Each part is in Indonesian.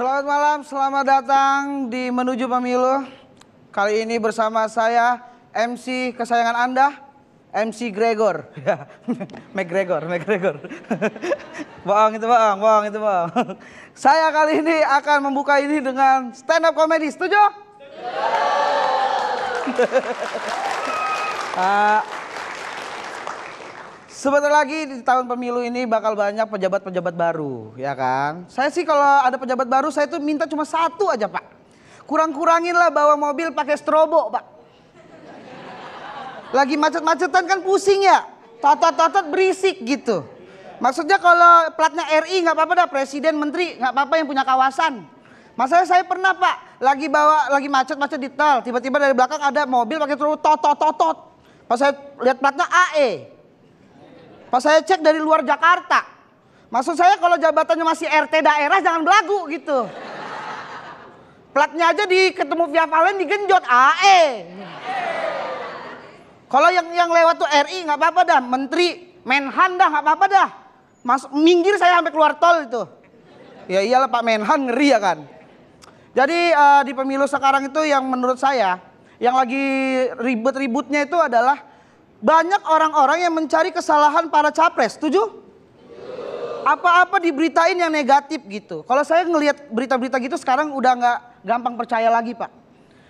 Selamat malam, selamat datang di Menuju Pemilu. Kali ini bersama saya MC kesayangan Anda, MC Gregor. Ya, McGregor, McGregor. bohong itu bohong, bohong itu bohong. Saya kali ini akan membuka ini dengan stand up comedy. Setuju? Setuju. Ah, Sebentar lagi di tahun pemilu ini bakal banyak pejabat-pejabat baru, ya kan? Saya sih kalau ada pejabat baru, saya tuh minta cuma satu aja, Pak. Kurang-kurangin lah bawa mobil pakai strobo, Pak. Lagi macet-macetan kan pusing ya, totot-totot berisik gitu. Maksudnya kalau platnya RI nggak apa-apa dah, presiden, menteri nggak apa-apa yang punya kawasan. Masalahnya saya pernah pak, lagi bawa, lagi macet-macet di tol, tiba-tiba dari belakang ada mobil pakai strobo, totot-totot. Pas saya lihat platnya AE, Pas saya cek dari luar Jakarta. Maksud saya kalau jabatannya masih RT daerah jangan belagu gitu. Platnya aja di ketemu via Valen digenjot AE. Kalau yang yang lewat tuh RI nggak apa-apa dah, menteri, Menhan dah nggak apa-apa dah. Mas minggir saya sampai keluar tol itu. Ya iyalah Pak Menhan ngeri ya kan. Jadi uh, di pemilu sekarang itu yang menurut saya yang lagi ribet ributnya itu adalah banyak orang-orang yang mencari kesalahan para capres, setuju? Apa-apa diberitain yang negatif gitu. Kalau saya ngelihat berita-berita gitu sekarang udah nggak gampang percaya lagi pak.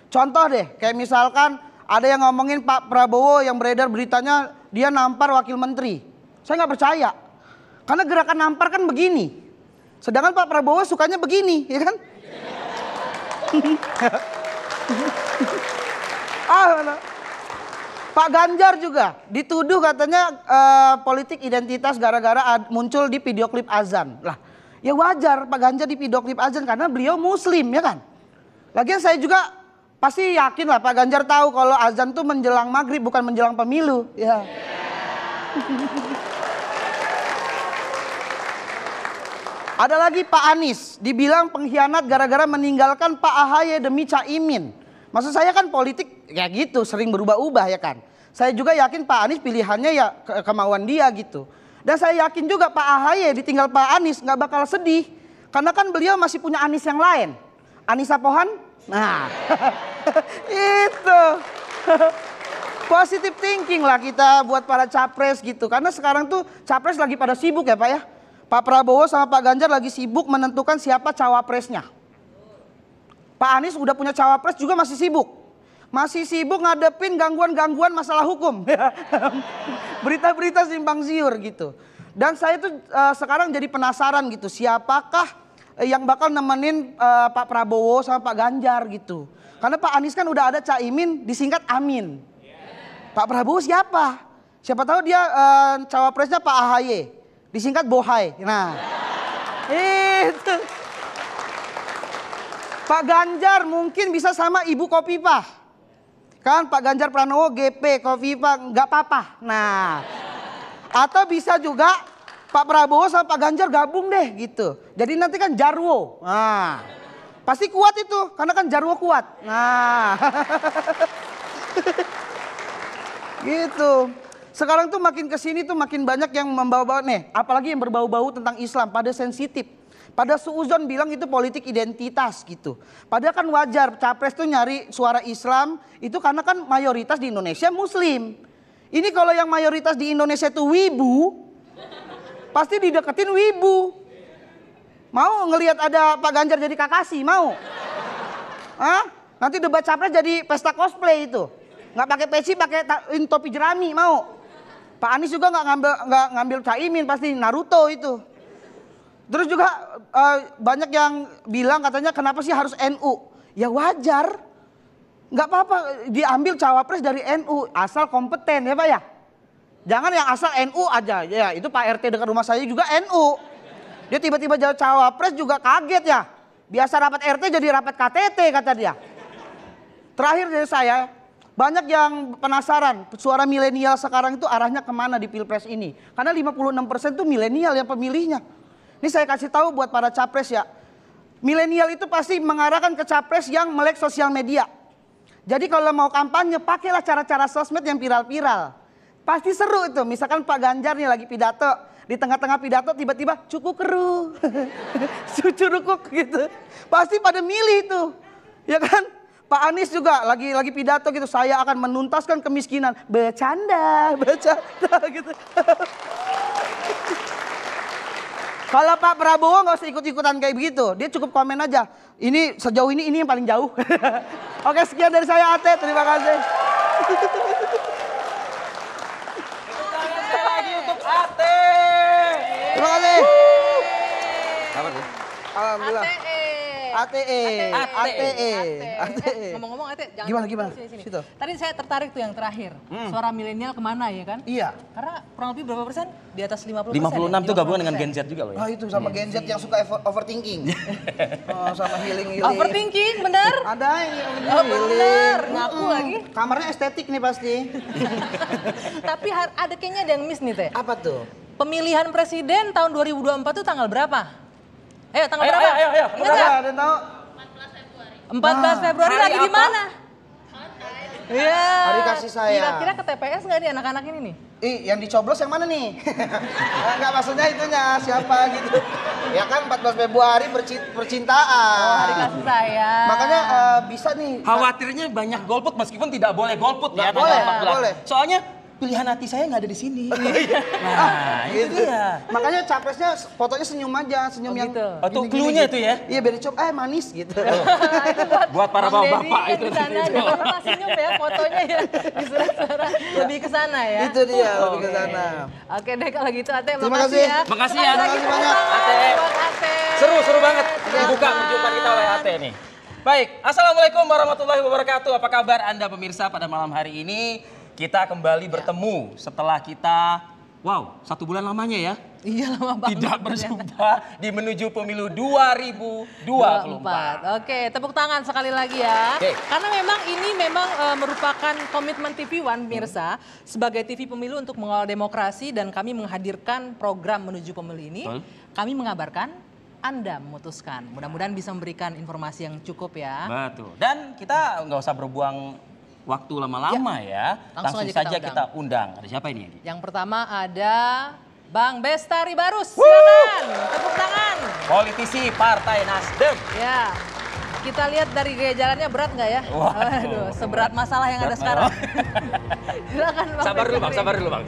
Contoh deh, kayak misalkan ada yang ngomongin Pak Prabowo yang beredar beritanya dia nampar wakil menteri. Saya nggak percaya. Karena gerakan nampar kan begini. Sedangkan Pak Prabowo sukanya begini, ya kan? ah, Pak Ganjar juga dituduh katanya uh, politik identitas gara-gara muncul di video klip azan. Lah, ya wajar Pak Ganjar di video klip azan karena beliau muslim ya kan. Lagian saya juga pasti yakin lah Pak Ganjar tahu kalau azan tuh menjelang maghrib bukan menjelang pemilu. Ya. Yeah. Ada lagi Pak Anies dibilang pengkhianat gara-gara meninggalkan Pak Ahaye demi Caimin. Maksud saya kan politik ya gitu sering berubah-ubah ya kan. Saya juga yakin Pak Anies pilihannya ya ke kemauan dia gitu. Dan saya yakin juga Pak Ahaye ditinggal Pak Anies nggak bakal sedih karena kan beliau masih punya Anies yang lain. Anies Apohan? nah itu positive thinking lah kita buat para capres gitu. Karena sekarang tuh capres lagi pada sibuk ya Pak ya. Pak Prabowo sama Pak Ganjar lagi sibuk menentukan siapa cawapresnya. Pak Anies udah punya cawapres juga masih sibuk masih sibuk ngadepin gangguan-gangguan masalah hukum. Berita-berita simpang siur gitu. Dan saya tuh uh, sekarang jadi penasaran gitu, siapakah eh, yang bakal nemenin uh, Pak Prabowo sama Pak Ganjar gitu. Karena Pak Anies kan udah ada Caimin disingkat Amin. Pak Prabowo siapa? Siapa tahu dia uh, cawapresnya Pak AHY disingkat Bohai. Nah. itu. Pak Ganjar mungkin bisa sama Ibu Kopipah. Kan Pak Ganjar Pranowo GP, Kofifa, nggak apa-apa. Nah, atau bisa juga Pak Prabowo sama Pak Ganjar gabung deh gitu. Jadi nanti kan Jarwo. Nah, pasti kuat itu karena kan Jarwo kuat. Nah, gitu. Sekarang tuh makin kesini tuh makin banyak yang membawa-bawa nih, apalagi yang berbau-bau tentang Islam pada sensitif. Pada Suuzon bilang itu politik identitas gitu. Padahal kan wajar capres tuh nyari suara Islam itu karena kan mayoritas di Indonesia muslim. Ini kalau yang mayoritas di Indonesia itu wibu pasti dideketin wibu. Mau ngelihat ada Pak Ganjar jadi kakasi, mau? Hah? Nanti debat capres jadi pesta cosplay itu. Nggak pakai peci, pakai topi jerami, mau? Pak Anies juga nggak ngambil nggak ngambil caimin pasti Naruto itu. Terus juga uh, banyak yang bilang katanya kenapa sih harus NU? Ya wajar. Nggak apa-apa diambil cawapres dari NU asal kompeten ya Pak ya. Jangan yang asal NU aja. Ya itu Pak RT dekat rumah saya juga NU. Dia tiba-tiba jadi cawapres juga kaget ya. Biasa rapat RT jadi rapat KTT kata dia. Terakhir dari saya, banyak yang penasaran suara milenial sekarang itu arahnya kemana di Pilpres ini. Karena 56% itu milenial yang pemilihnya. Ini saya kasih tahu buat para capres ya. Milenial itu pasti mengarahkan ke capres yang melek sosial media. Jadi kalau mau kampanye pakailah cara-cara sosmed yang viral-viral. Pasti seru itu. Misalkan Pak Ganjar nih lagi pidato, di tengah-tengah pidato tiba-tiba cukup keru, cucurukuk gitu. Pasti pada milih itu, ya kan? Pak Anies juga lagi lagi pidato gitu, saya akan menuntaskan kemiskinan. Bercanda, bercanda gitu. Kalau Pak Prabowo nggak usah ikut-ikutan kayak begitu. Dia cukup komen aja. Ini sejauh ini ini yang paling jauh. Oke sekian dari saya Ate. Terima kasih. lagi untuk Ate. Terima kasih. Alhamdulillah. ATE. ATE. ATE. E. Eh, e. Ngomong-ngomong ATE, jangan gimana gimana? Sini, sini. Situ. Tadi saya tertarik tuh yang terakhir. Hmm. Suara milenial kemana ya kan? Iya. Karena kurang lebih berapa persen? Di atas 50 persen. 56 ya? gabungan dengan Gen Z juga loh ya. Ah itu sama Gen Z yang suka overthinking. oh, sama healing healing. Overthinking bener? Ada yang oh, bener. Ngaku hmm. lagi. Kamarnya estetik nih pasti. Tapi ada kayaknya ada yang miss nih Teh. Apa tuh? Pemilihan presiden tahun 2024 itu tanggal berapa? Ayo tanggal ayo, berapa? Ayo, ayo, ayo. Ingat berapa? Nah, 14 Februari. 14 ah, Februari lagi di mana? Iya. iya. Hari kasih saya. Kira-kira ke TPS nggak nih anak-anak ini nih? Ih, yang dicoblos yang mana nih? Enggak eh, maksudnya itunya siapa gitu. Ya kan 14 Februari percintaan. Oh, hari kasih saya. Makanya uh, bisa nih. Khawatirnya banyak golput meskipun tidak boleh golput. Ya, boleh, boleh. Soalnya pilihan hati saya nggak ada di sini. Oh, iya. nah, ah, itu dia. Makanya capresnya fotonya senyum aja, senyum oh, yang gitu. Oh, itu clue-nya itu ya. Iya, biar dicop eh manis gitu. Oh. Ah, buat, buat para bapak-bapak itu. Di sana senyum ya fotonya ya di surat-surat iya. lebih ke sana ya. Itu dia, oh, lebih ke sana. Oke deh kalau gitu Ate, terima makasih ya. Makasih ya. kasih banyak. Ate. Seru, seru banget. Iya. Dibuka perjumpaan kita oleh Ate nih. Baik, Assalamualaikum warahmatullahi wabarakatuh. Apa kabar Anda pemirsa pada malam hari ini? Kita kembali ya. bertemu setelah kita Wow, satu bulan lamanya ya? Iya lama banget. Tidak berjumpa di menuju pemilu 2024. Oke, tepuk tangan sekali lagi ya. Oke. Karena memang ini memang uh, merupakan komitmen TV One Mirsa hmm. sebagai TV pemilu untuk mengawal demokrasi dan kami menghadirkan program menuju pemilu ini. hmm. Kami mengabarkan anda memutuskan. Mudah-mudahan bisa memberikan informasi yang cukup ya. Betul. Dan kita nggak usah berbuang waktu lama-lama ya. ya. Langsung, Langsung aja saja kita undang. kita undang. Ada siapa ini? Yang pertama ada Bang Bestari Barus. Silakan. Tepuk tangan. Politisi Partai Nasdem. Ya. Kita lihat dari gaya jalannya berat nggak ya? Waduh, Aduh, seberat masalah yang ada sekarang. Silakan Bang. Sabar dulu Bang, sabar dulu Bang.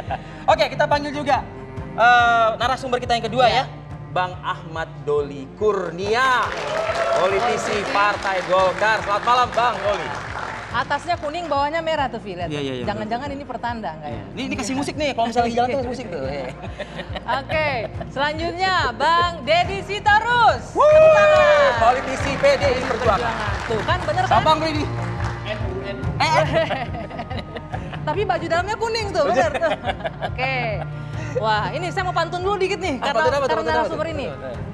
Oke, kita panggil juga uh, narasumber kita yang kedua ya. ya. Bang Ahmad Doli Kurnia, politisi Partai Golkar. Selamat malam Bang Doli. Atasnya kuning, bawahnya merah tuh Violet. Iya, iya, iya. Jangan-jangan ini pertanda enggak ya? Iya. Ini, ini kasih musik nih, kalau misalnya jalan tuh musik tuh. Iya. Oke, okay. selanjutnya Bang Deddy Sitorus. Wuh, politisi PDI Perjuangan. Tuh kan bener kan? Sabang Deddy. NUN. Tapi baju dalamnya kuning tuh, bener tuh. Oke. Okay. Wah, ini saya mau pantun dulu dikit nih Apa, karena pantun apa, karena pantun narasumber ini.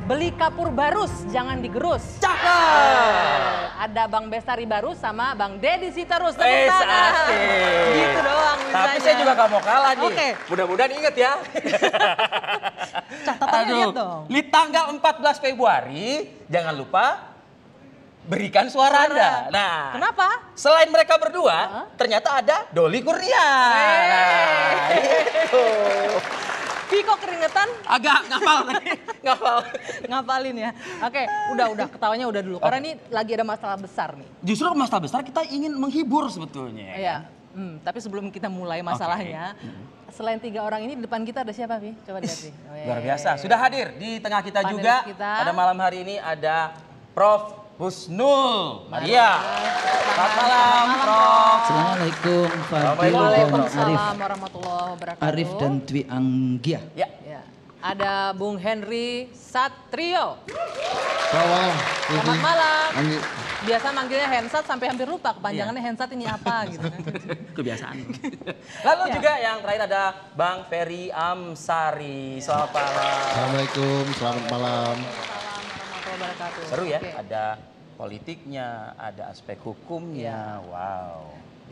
Beli kapur barus, jangan digerus. Cakep. Eh, ada Bang Bestari Barus sama Bang Deddy Sitarus. Eh, asik. Gitu doang. Tapi saya juga gak mau kalah nih. Oke. Okay. Mudah-mudahan inget ya. Catatannya lihat dong. Di tanggal 14 Februari, jangan lupa berikan suara, suara Anda. Nah, kenapa? Selain mereka berdua, huh? ternyata ada Doli Kurnia. Hey. Nah, Viko gitu. keringetan? Agak ngapal ngapal. Ngapalin ya. Oke, udah udah ketawanya udah dulu. Okay. Karena ini lagi ada masalah besar nih. Justru masalah besar kita ingin menghibur sebetulnya. Iya. Hmm, tapi sebelum kita mulai masalahnya, okay hmm. selain tiga orang ini di depan kita ada siapa, Vi? Coba lihat, Vi. Luar biasa. Sudah hadir di tengah kita Panelis juga. Kita. Pada malam hari ini ada Prof. Husnul Maria. Selamat malam, Prof. Assalamualaikum, Waalaikumsalam warahmatullahi wabarakatuh. Arif dan Dwi Anggia. Ya. ya. Ada Bung Henry Satrio. Selamat malam. Biasa manggilnya Hensat sampai hampir lupa kepanjangannya iya. Hensat ini apa gitu. Kan. Kebiasaan. Lalu ya. juga yang terakhir ada Bang Ferry Amsari. Ya. Selamat malam. Assalamualaikum, selamat malam wabarakatuh. Seru ya, okay. ada politiknya, ada aspek hukumnya. Iya. Wow.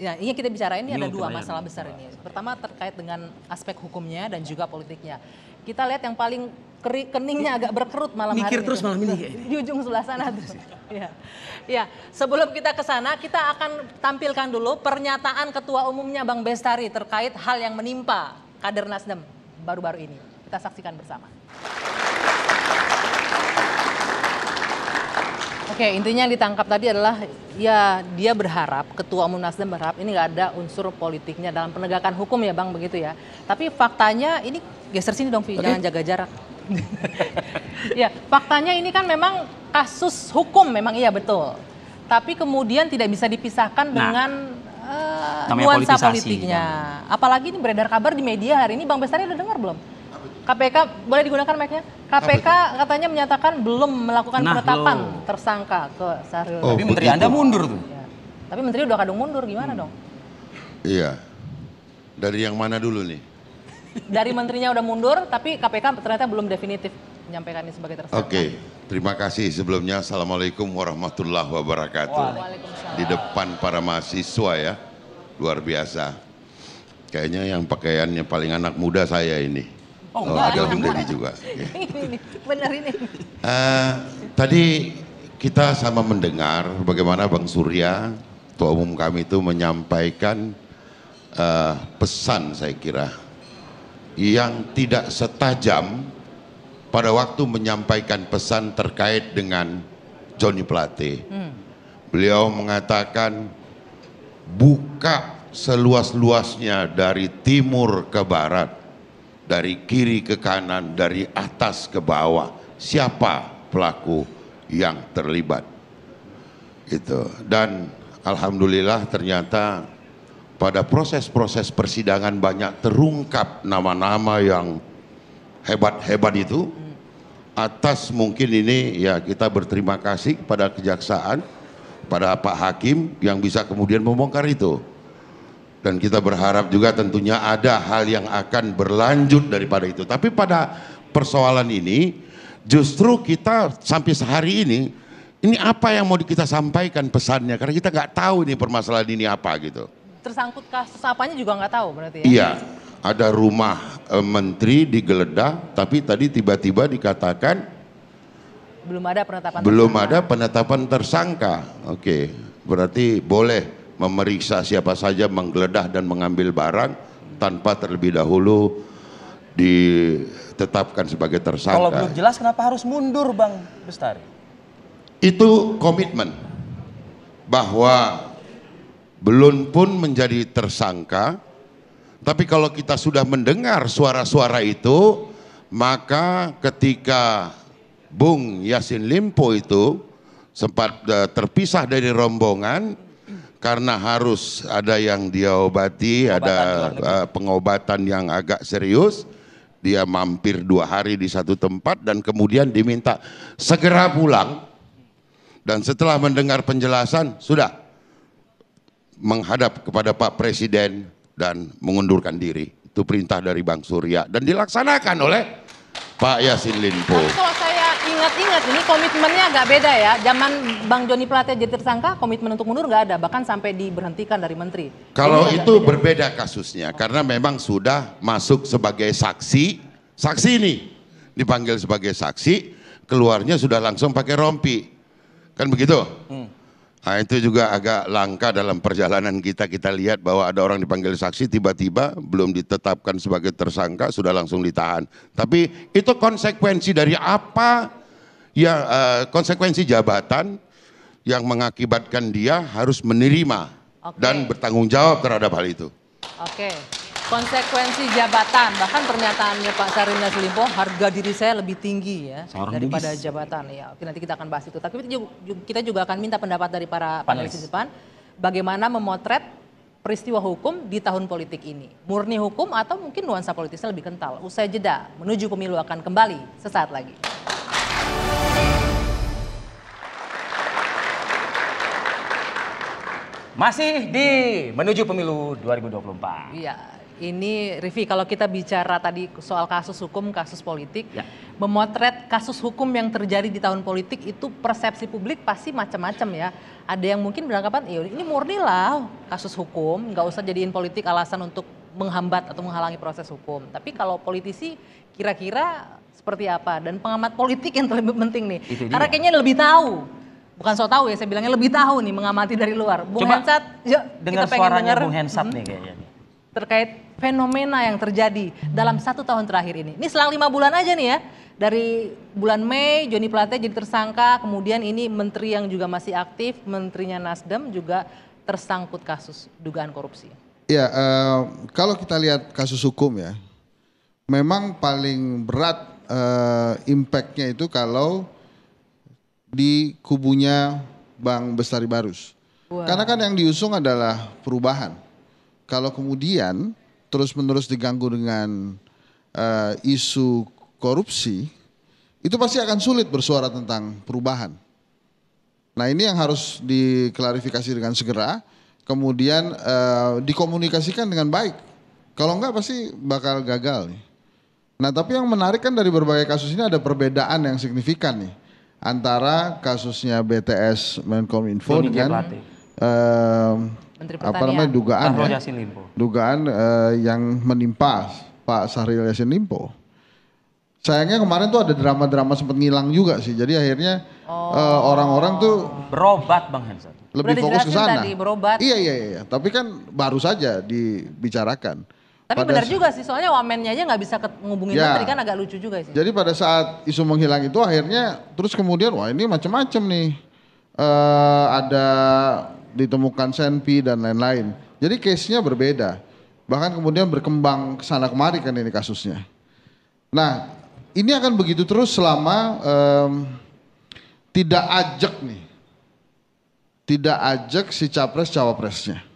Ya, ini kita bicarain ini, ada dua masalah besar ini. Pertama terkait dengan aspek hukumnya dan juga politiknya. Kita lihat yang paling keri, keningnya agak berkerut malam Mikir hari terus ini. malam ini. Di ujung sebelah sana terus. ya. ya, sebelum kita ke sana, kita akan tampilkan dulu pernyataan ketua umumnya Bang Bestari terkait hal yang menimpa kader Nasdem baru-baru ini. Kita saksikan bersama. Oke, okay, intinya yang ditangkap tadi adalah ya dia berharap ketua umum Nasdem berharap ini nggak ada unsur politiknya dalam penegakan hukum ya Bang begitu ya. Tapi faktanya ini geser sini dong, okay. jangan jaga jarak. ya, faktanya ini kan memang kasus hukum memang iya betul. Tapi kemudian tidak bisa dipisahkan nah, dengan uh, nuansa politiknya. Apalagi ini beredar kabar di media hari ini Bang Bestari udah dengar belum? KPK boleh digunakan mic-nya? KPK katanya menyatakan belum melakukan nah, penetapan lo. tersangka ke Syahrul. Oh, Tapi menteri begitu. Anda mundur tuh. Ya. Tapi menteri udah kadung mundur gimana hmm. dong? Iya. Dari yang mana dulu nih? Dari menterinya udah mundur tapi KPK ternyata belum definitif menyampaikan ini sebagai tersangka. Oke. Okay. Terima kasih sebelumnya. Assalamualaikum warahmatullahi wabarakatuh. Di depan para mahasiswa ya. Luar biasa. Kayaknya yang pakaiannya paling anak muda saya ini. Oh, oh ada Om Deddy juga. Benar ini. Uh, tadi kita sama mendengar bagaimana Bang Surya, tuan Umum kami itu menyampaikan uh, pesan saya kira yang tidak setajam pada waktu menyampaikan pesan terkait dengan Johnny Plate. Hmm. Beliau mengatakan buka seluas-luasnya dari timur ke barat dari kiri ke kanan, dari atas ke bawah. Siapa pelaku yang terlibat? Itu. Dan alhamdulillah ternyata pada proses-proses persidangan banyak terungkap nama-nama yang hebat-hebat itu atas mungkin ini ya kita berterima kasih kepada kejaksaan pada Pak Hakim yang bisa kemudian membongkar itu dan kita berharap juga tentunya ada hal yang akan berlanjut daripada itu. Tapi pada persoalan ini justru kita sampai sehari ini ini apa yang mau kita sampaikan pesannya karena kita nggak tahu ini permasalahan ini apa gitu. Tersangkut kasus apanya juga nggak tahu berarti ya? Iya, ada rumah e, menteri digeledah tapi tadi tiba-tiba dikatakan belum ada penetapan belum tersangka. ada penetapan tersangka. Oke, berarti boleh memeriksa siapa saja menggeledah dan mengambil barang tanpa terlebih dahulu ditetapkan sebagai tersangka. Kalau belum jelas kenapa harus mundur Bang Bestari? Itu komitmen bahwa belum pun menjadi tersangka tapi kalau kita sudah mendengar suara-suara itu maka ketika Bung Yasin Limpo itu sempat eh, terpisah dari rombongan karena harus ada yang dia ada uh, pengobatan yang agak serius. Dia mampir dua hari di satu tempat dan kemudian diminta segera pulang. Dan setelah mendengar penjelasan sudah menghadap kepada Pak Presiden dan mengundurkan diri. Itu perintah dari Bang Surya dan dilaksanakan oleh Pak Yasin Limpo ingat-ingat ini komitmennya agak beda ya. Zaman Bang Joni Plate jadi tersangka, komitmen untuk mundur nggak ada, bahkan sampai diberhentikan dari menteri. Kalau ini itu berbeda kasusnya, oh. karena memang sudah masuk sebagai saksi, saksi ini dipanggil sebagai saksi, keluarnya sudah langsung pakai rompi, kan begitu? Hmm. Nah, itu juga agak langka dalam perjalanan kita. Kita lihat bahwa ada orang dipanggil saksi, tiba-tiba belum ditetapkan sebagai tersangka, sudah langsung ditahan. Tapi itu konsekuensi dari apa ya uh, konsekuensi jabatan yang mengakibatkan dia harus menerima okay. dan bertanggung jawab terhadap hal itu. Oke. Okay. Konsekuensi jabatan, bahkan pernyataannya Pak Sarina Selimpo, harga diri saya lebih tinggi ya Seorang daripada bis. jabatan. Ya, nanti kita akan bahas itu. Tapi kita juga akan minta pendapat dari para panelis di depan, bagaimana memotret peristiwa hukum di tahun politik ini. Murni hukum atau mungkin nuansa politisnya lebih kental. Usai jeda, menuju pemilu akan kembali sesaat lagi. Masih di menuju pemilu 2024. Iya, ini Rivi kalau kita bicara tadi soal kasus hukum, kasus politik, ya. memotret kasus hukum yang terjadi di tahun politik itu persepsi publik pasti macam-macam ya. Ada yang mungkin beranggapan, iya ini murni lah kasus hukum, nggak usah jadiin politik alasan untuk menghambat atau menghalangi proses hukum. Tapi kalau politisi kira-kira seperti apa dan pengamat politik yang terlebih penting nih, karena kayaknya lebih tahu bukan so tahu ya, saya bilangnya lebih tahu nih mengamati dari luar. Bung Coba Hensat, yuk kita pengen suaranya Bung Hensat hmm. nih kayaknya. Terkait fenomena yang terjadi dalam satu tahun terakhir ini. Ini selang lima bulan aja nih ya. Dari bulan Mei, Joni Plate jadi tersangka. Kemudian ini menteri yang juga masih aktif, menterinya Nasdem juga tersangkut kasus dugaan korupsi. Ya, uh, kalau kita lihat kasus hukum ya, memang paling berat uh, impactnya itu kalau di kubunya Bang Bestari Barus. Wow. Karena kan yang diusung adalah perubahan. Kalau kemudian terus-menerus diganggu dengan uh, isu korupsi, itu pasti akan sulit bersuara tentang perubahan. Nah ini yang harus diklarifikasi dengan segera, kemudian uh, dikomunikasikan dengan baik. Kalau enggak pasti bakal gagal nih. Nah tapi yang menarik kan dari berbagai kasus ini ada perbedaan yang signifikan nih antara kasusnya BTS Menkominfo dengan eh, apa namanya dugaan ya, dugaan uh, yang menimpa Pak Sahril Yasin Limpo. Sayangnya kemarin tuh ada drama-drama sempat ngilang juga sih. Jadi akhirnya eh, oh. orang-orang oh. tuh berobat Bang Hansen. Lebih fokus ke sana. Iya iya iya, tapi kan baru saja dibicarakan. Tapi benar juga sih, soalnya wamennya aja nggak bisa ngubungin ya. menteri kan agak lucu juga sih. Jadi pada saat isu menghilang itu akhirnya terus kemudian wah ini macam-macam nih. Uh, ada ditemukan senpi dan lain-lain. Jadi case-nya berbeda. Bahkan kemudian berkembang ke sana kemari kan ini kasusnya. Nah, ini akan begitu terus selama um, tidak ajak nih. Tidak ajak si capres cawapresnya.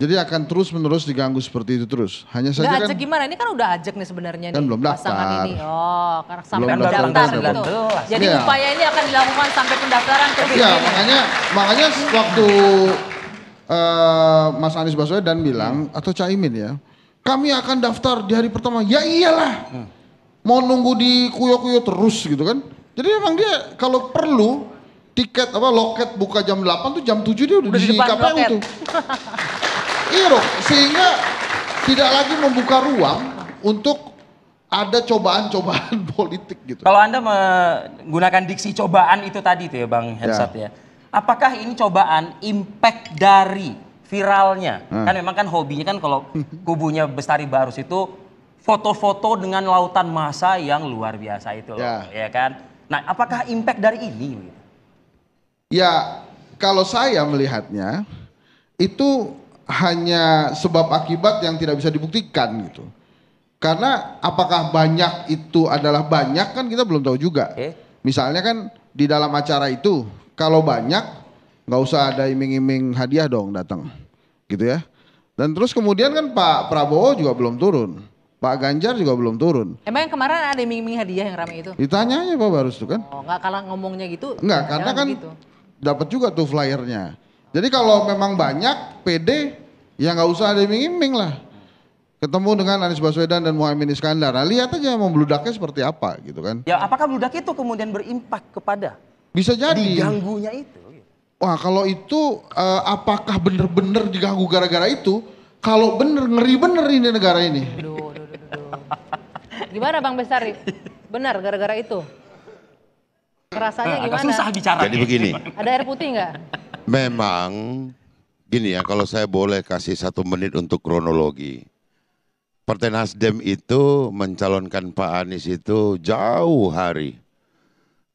Jadi akan terus menerus diganggu seperti itu terus. Hanya saja Nggak kan ajak gimana? Ini kan udah ajak nih sebenarnya kan nih belum daftar. pasangan ini. Oh, karena sampai belum pendaftaran daftar, daftar, gitu. Jadi ya. upaya ini akan dilakukan sampai pendaftaran terus. Iya, makanya makanya waktu uh, Mas Anies Baswedan bilang hmm. atau Caimin ya, kami akan daftar di hari pertama. Ya iyalah. Hmm. Mau nunggu di kuyo-kuyo terus gitu kan. Jadi memang dia kalau perlu tiket apa loket buka jam 8 tuh jam 7 dia udah, udah di, di KPU tuh. Iya sehingga tidak lagi membuka ruang untuk ada cobaan-cobaan politik gitu. Kalau Anda menggunakan diksi cobaan itu tadi tuh ya Bang Hensat ya. ya. Apakah ini cobaan impact dari viralnya? Hmm. Kan memang kan hobinya kan kalau kubunya Bestari Barus itu foto-foto dengan lautan masa yang luar biasa itu loh, ya. ya kan? Nah, apakah impact dari ini? Ya, kalau saya melihatnya itu hanya sebab akibat yang tidak bisa dibuktikan gitu. Karena apakah banyak itu adalah banyak kan kita belum tahu juga. Misalnya kan di dalam acara itu kalau banyak nggak usah ada iming-iming hadiah dong datang gitu ya. Dan terus kemudian kan Pak Prabowo juga belum turun. Pak Ganjar juga belum turun. Emang yang kemarin ada iming-iming hadiah yang ramai itu? Ditanya aja Pak Barus tuh kan. Oh, enggak kalah ngomongnya gitu. Nggak, karena kan gitu. dapat juga tuh flyernya. Jadi kalau memang banyak PD ya nggak usah ada iming-iming lah. Ketemu dengan Anies Baswedan dan Muhammad Iskandar. Nah, lihat aja mau bludaknya seperti apa gitu kan. Ya apakah bludak itu kemudian berimpak kepada bisa jadi diganggunya itu. Wah kalau itu uh, apakah benar-benar diganggu gara-gara itu? Kalau benar, ngeri bener ini negara ini. Duh, duh, Gimana Bang Besari? Benar gara-gara itu? Rasanya nah, gimana? Agak susah bicara. Jadi begini. Ada air putih nggak? Memang gini ya, kalau saya boleh kasih satu menit untuk kronologi. Partai Nasdem itu mencalonkan Pak Anies itu jauh hari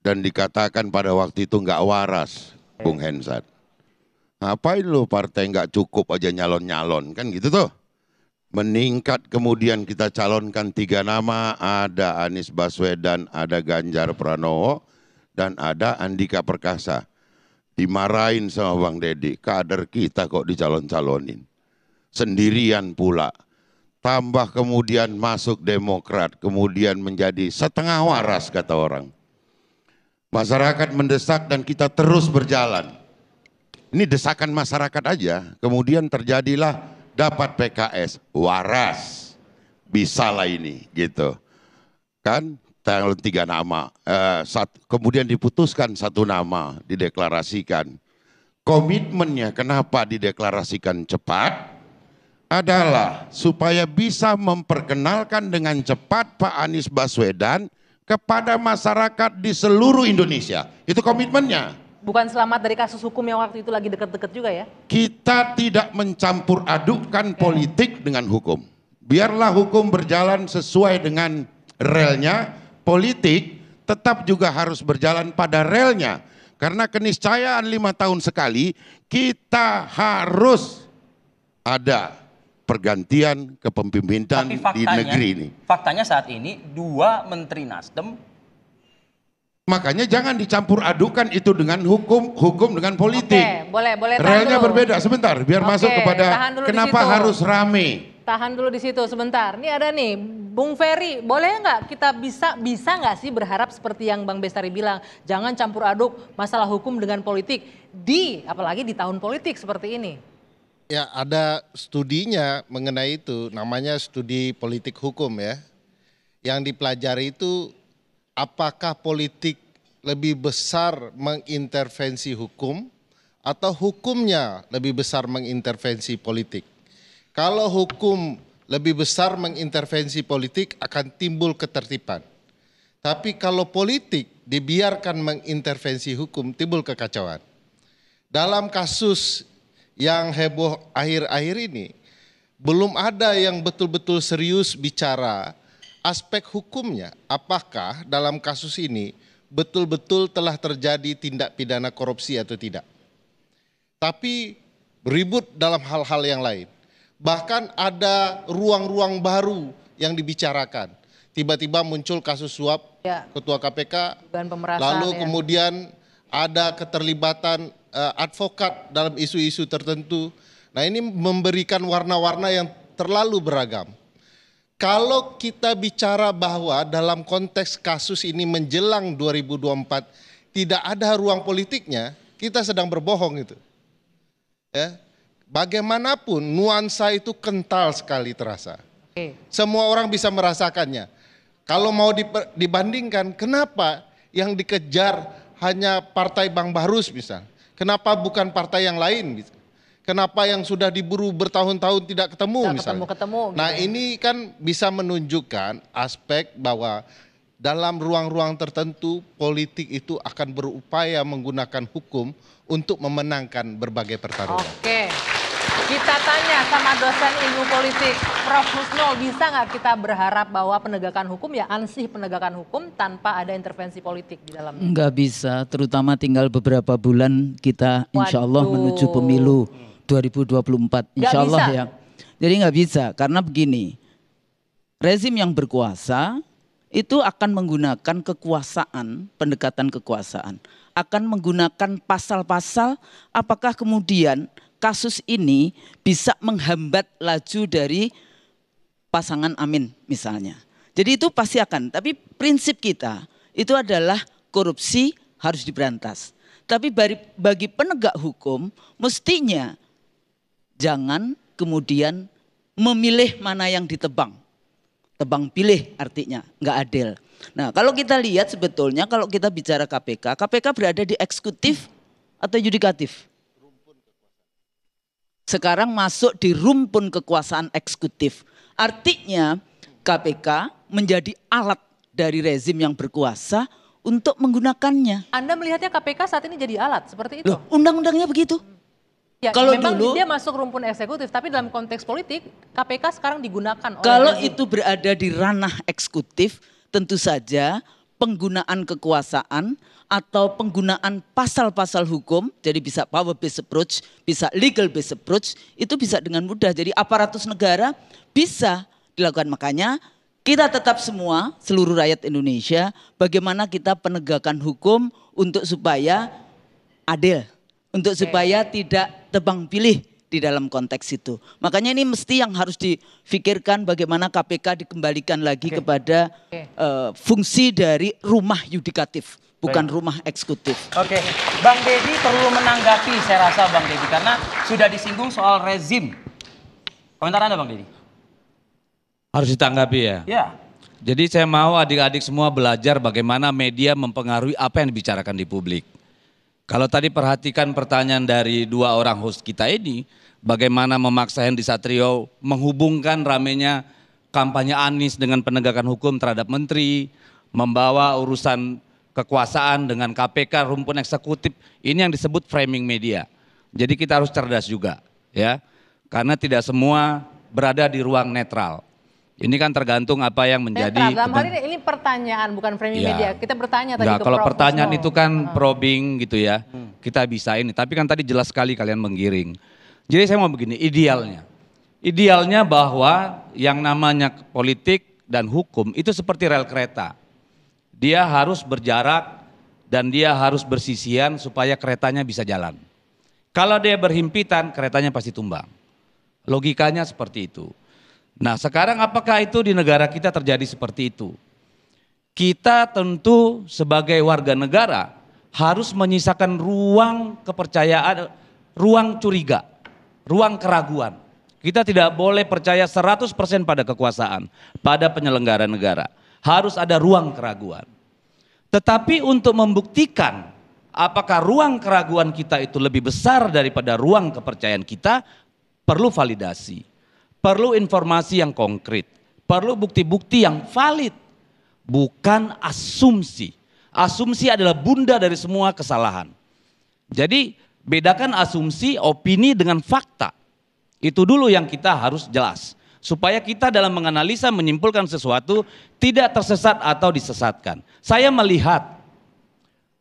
dan dikatakan pada waktu itu nggak waras, Bung Hensat. Ngapain lu partai nggak cukup aja nyalon-nyalon kan gitu tuh. Meningkat kemudian kita calonkan tiga nama, ada Anies Baswedan, ada Ganjar Pranowo, dan ada Andika Perkasa dimarahin sama Bang Deddy, kader kita kok dicalon-calonin. Sendirian pula. Tambah kemudian masuk demokrat, kemudian menjadi setengah waras kata orang. Masyarakat mendesak dan kita terus berjalan. Ini desakan masyarakat aja, kemudian terjadilah dapat PKS, waras. Bisalah ini gitu. Kan tanggal tiga nama. Eh, sat, kemudian diputuskan satu nama, dideklarasikan. Komitmennya kenapa dideklarasikan cepat adalah supaya bisa memperkenalkan dengan cepat Pak Anies Baswedan kepada masyarakat di seluruh Indonesia. Itu komitmennya. Bukan selamat dari kasus hukum yang waktu itu lagi deket-deket juga ya? Kita tidak mencampur adukkan okay. politik dengan hukum. Biarlah hukum berjalan sesuai dengan relnya politik tetap juga harus berjalan pada relnya. Karena keniscayaan lima tahun sekali kita harus ada pergantian kepemimpinan di negeri ini. Faktanya saat ini dua menteri Nasdem Makanya jangan dicampur adukan itu dengan hukum, hukum dengan politik. Oke, boleh, boleh. Relnya dulu. berbeda sebentar, biar Oke, masuk kepada kenapa harus rame. Tahan dulu di situ sebentar. Ini ada nih Bung Ferry, boleh nggak kita bisa bisa nggak sih berharap seperti yang Bang Bestari bilang, jangan campur aduk masalah hukum dengan politik di apalagi di tahun politik seperti ini. Ya, ada studinya mengenai itu, namanya studi politik hukum ya. Yang dipelajari itu apakah politik lebih besar mengintervensi hukum atau hukumnya lebih besar mengintervensi politik. Kalau hukum lebih besar mengintervensi politik akan timbul ketertiban. Tapi kalau politik dibiarkan mengintervensi hukum timbul kekacauan. Dalam kasus yang heboh akhir-akhir ini, belum ada yang betul-betul serius bicara aspek hukumnya. Apakah dalam kasus ini betul-betul telah terjadi tindak pidana korupsi atau tidak. Tapi ribut dalam hal-hal yang lain. Bahkan ada ruang-ruang baru yang dibicarakan. Tiba-tiba muncul kasus suap ya. ketua KPK, lalu ya. kemudian ada keterlibatan uh, advokat dalam isu-isu tertentu. Nah ini memberikan warna-warna yang terlalu beragam. Kalau kita bicara bahwa dalam konteks kasus ini menjelang 2024 tidak ada ruang politiknya, kita sedang berbohong itu. Ya, bagaimanapun nuansa itu kental sekali terasa. Okay. Semua orang bisa merasakannya. Kalau mau dibandingkan, kenapa yang dikejar hanya partai Bang Barus bisa? Kenapa bukan partai yang lain? Bisa? Kenapa yang sudah diburu bertahun-tahun tidak ketemu tidak misalnya? Ketemu, ketemu, gitu. Nah ini kan bisa menunjukkan aspek bahwa dalam ruang-ruang tertentu politik itu akan berupaya menggunakan hukum untuk memenangkan berbagai pertarungan. Oke. Kita tanya sama dosen ilmu politik, Prof. Husno, bisa nggak kita berharap bahwa penegakan hukum ya ansih penegakan hukum tanpa ada intervensi politik di dalam? Nggak bisa, terutama tinggal beberapa bulan kita insya Waduh. Allah menuju pemilu 2024, insya Allah bisa. ya. Jadi nggak bisa, karena begini, rezim yang berkuasa itu akan menggunakan kekuasaan, pendekatan kekuasaan, akan menggunakan pasal-pasal apakah kemudian kasus ini bisa menghambat laju dari pasangan Amin misalnya. Jadi itu pasti akan, tapi prinsip kita itu adalah korupsi harus diberantas. Tapi bagi penegak hukum mestinya jangan kemudian memilih mana yang ditebang. Tebang pilih artinya, nggak adil. Nah kalau kita lihat sebetulnya kalau kita bicara KPK, KPK berada di eksekutif atau yudikatif? sekarang masuk di rumpun kekuasaan eksekutif. Artinya KPK menjadi alat dari rezim yang berkuasa untuk menggunakannya. Anda melihatnya KPK saat ini jadi alat seperti itu? undang-undangnya begitu. Ya, kalau memang dulu, dia masuk rumpun eksekutif, tapi dalam konteks politik KPK sekarang digunakan oleh Kalau rezim. itu berada di ranah eksekutif, tentu saja penggunaan kekuasaan atau penggunaan pasal-pasal hukum, jadi bisa power based approach, bisa legal based approach, itu bisa dengan mudah. Jadi aparatus negara bisa dilakukan. Makanya kita tetap semua seluruh rakyat Indonesia bagaimana kita penegakan hukum untuk supaya adil, untuk supaya tidak tebang pilih di dalam konteks itu. Makanya ini mesti yang harus difikirkan bagaimana KPK dikembalikan lagi Oke. kepada Oke. Uh, fungsi dari rumah yudikatif bukan Baik. rumah eksekutif. Oke, Bang Deddy perlu menanggapi saya rasa Bang Deddy karena sudah disinggung soal rezim. Komentar Anda Bang Deddy? Harus ditanggapi ya? Ya. Jadi saya mau adik-adik semua belajar bagaimana media mempengaruhi apa yang dibicarakan di publik. Kalau tadi perhatikan pertanyaan dari dua orang host kita ini, bagaimana memaksa Hendy Satrio menghubungkan ramenya kampanye Anies dengan penegakan hukum terhadap menteri, membawa urusan kekuasaan dengan KPK rumpun eksekutif ini yang disebut framing media. Jadi kita harus cerdas juga ya. Karena tidak semua berada di ruang netral. Ini kan tergantung apa yang menjadi. Netral. Dalam hari ini, ini pertanyaan bukan framing ya. media. Kita bertanya tadi. Enggak, ke kalau pertanyaan itu kan probing gitu ya. Hmm. Kita bisa ini. Tapi kan tadi jelas sekali kalian menggiring. Jadi saya mau begini. Idealnya, idealnya bahwa yang namanya politik dan hukum itu seperti rel kereta dia harus berjarak dan dia harus bersisian supaya keretanya bisa jalan. Kalau dia berhimpitan, keretanya pasti tumbang. Logikanya seperti itu. Nah, sekarang apakah itu di negara kita terjadi seperti itu? Kita tentu sebagai warga negara harus menyisakan ruang kepercayaan, ruang curiga, ruang keraguan. Kita tidak boleh percaya 100% pada kekuasaan, pada penyelenggara negara harus ada ruang keraguan. Tetapi untuk membuktikan apakah ruang keraguan kita itu lebih besar daripada ruang kepercayaan kita, perlu validasi, perlu informasi yang konkret, perlu bukti-bukti yang valid, bukan asumsi. Asumsi adalah bunda dari semua kesalahan. Jadi bedakan asumsi, opini dengan fakta. Itu dulu yang kita harus jelas supaya kita dalam menganalisa menyimpulkan sesuatu tidak tersesat atau disesatkan. Saya melihat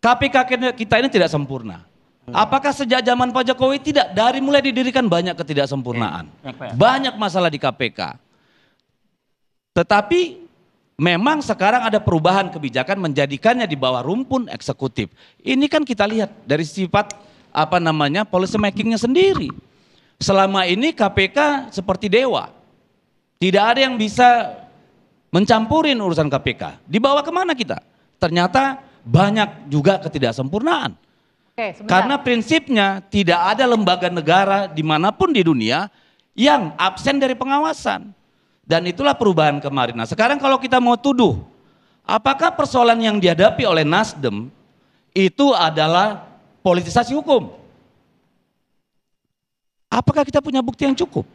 KPK kita ini tidak sempurna. Apakah sejak zaman Pak Jokowi tidak dari mulai didirikan banyak ketidaksempurnaan, banyak masalah di KPK. Tetapi Memang sekarang ada perubahan kebijakan menjadikannya di bawah rumpun eksekutif. Ini kan kita lihat dari sifat apa namanya policy makingnya sendiri. Selama ini KPK seperti dewa. Tidak ada yang bisa mencampurin urusan KPK. Dibawa kemana kita? Ternyata banyak juga ketidaksempurnaan. Oke, Karena prinsipnya tidak ada lembaga negara dimanapun di dunia yang absen dari pengawasan. Dan itulah perubahan kemarin. Nah sekarang kalau kita mau tuduh, apakah persoalan yang dihadapi oleh Nasdem itu adalah politisasi hukum? Apakah kita punya bukti yang cukup?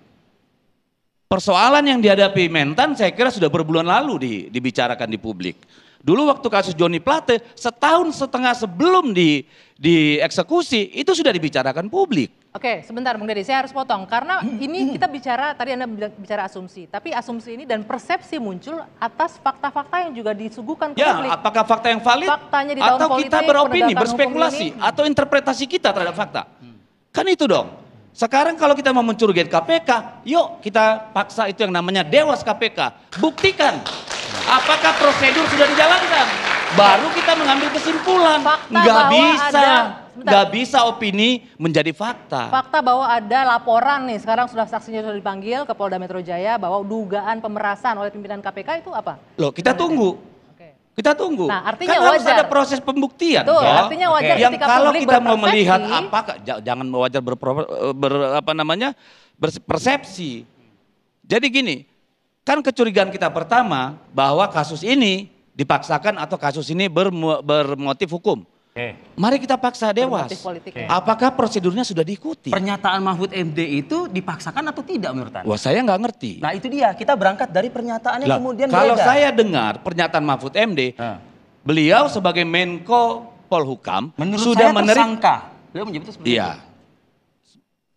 Persoalan yang dihadapi Mentan saya kira sudah berbulan lalu di, dibicarakan di publik. Dulu waktu kasus Joni Plate, setahun setengah sebelum di dieksekusi itu sudah dibicarakan publik. Oke, sebentar Bung Deddy, saya harus potong karena ini kita bicara tadi Anda bicara asumsi, tapi asumsi ini dan persepsi muncul atas fakta-fakta yang juga disuguhkan ke ya, publik. Ya, apakah fakta yang valid? Faktanya di atau politik, kita beropini, berspekulasi atau interpretasi kita terhadap fakta? Hmm. Kan itu dong. Sekarang kalau kita mau mencurigai KPK, yuk kita paksa itu yang namanya dewas KPK. Buktikan apakah prosedur sudah dijalankan. Baru kita mengambil kesimpulan. Fakta nggak bisa, ada, nggak bisa opini menjadi fakta. Fakta bahwa ada laporan nih, sekarang sudah saksinya sudah dipanggil ke Polda Metro Jaya bahwa dugaan pemerasan oleh pimpinan KPK itu apa? Loh, kita tunggu kita tunggu. Nah, artinya kan harus ada proses pembuktian. Betul, ya? artinya wajar okay. Yang kalau kita mau melihat apa jangan wajar berpro, ber, apa namanya? berpersepsi. Jadi gini, kan kecurigaan kita pertama bahwa kasus ini dipaksakan atau kasus ini bermotif hukum. Mari kita paksa Dewas. Apakah prosedurnya sudah diikuti? Pernyataan Mahfud MD itu dipaksakan atau tidak menurut Anda? Wah saya nggak ngerti. Nah itu dia, kita berangkat dari pernyataannya lah, kemudian Kalau beda. saya dengar pernyataan Mahfud MD, ah. beliau sebagai Menko Polhukam menurut sudah menerima... Beliau menyebutnya seperti iya.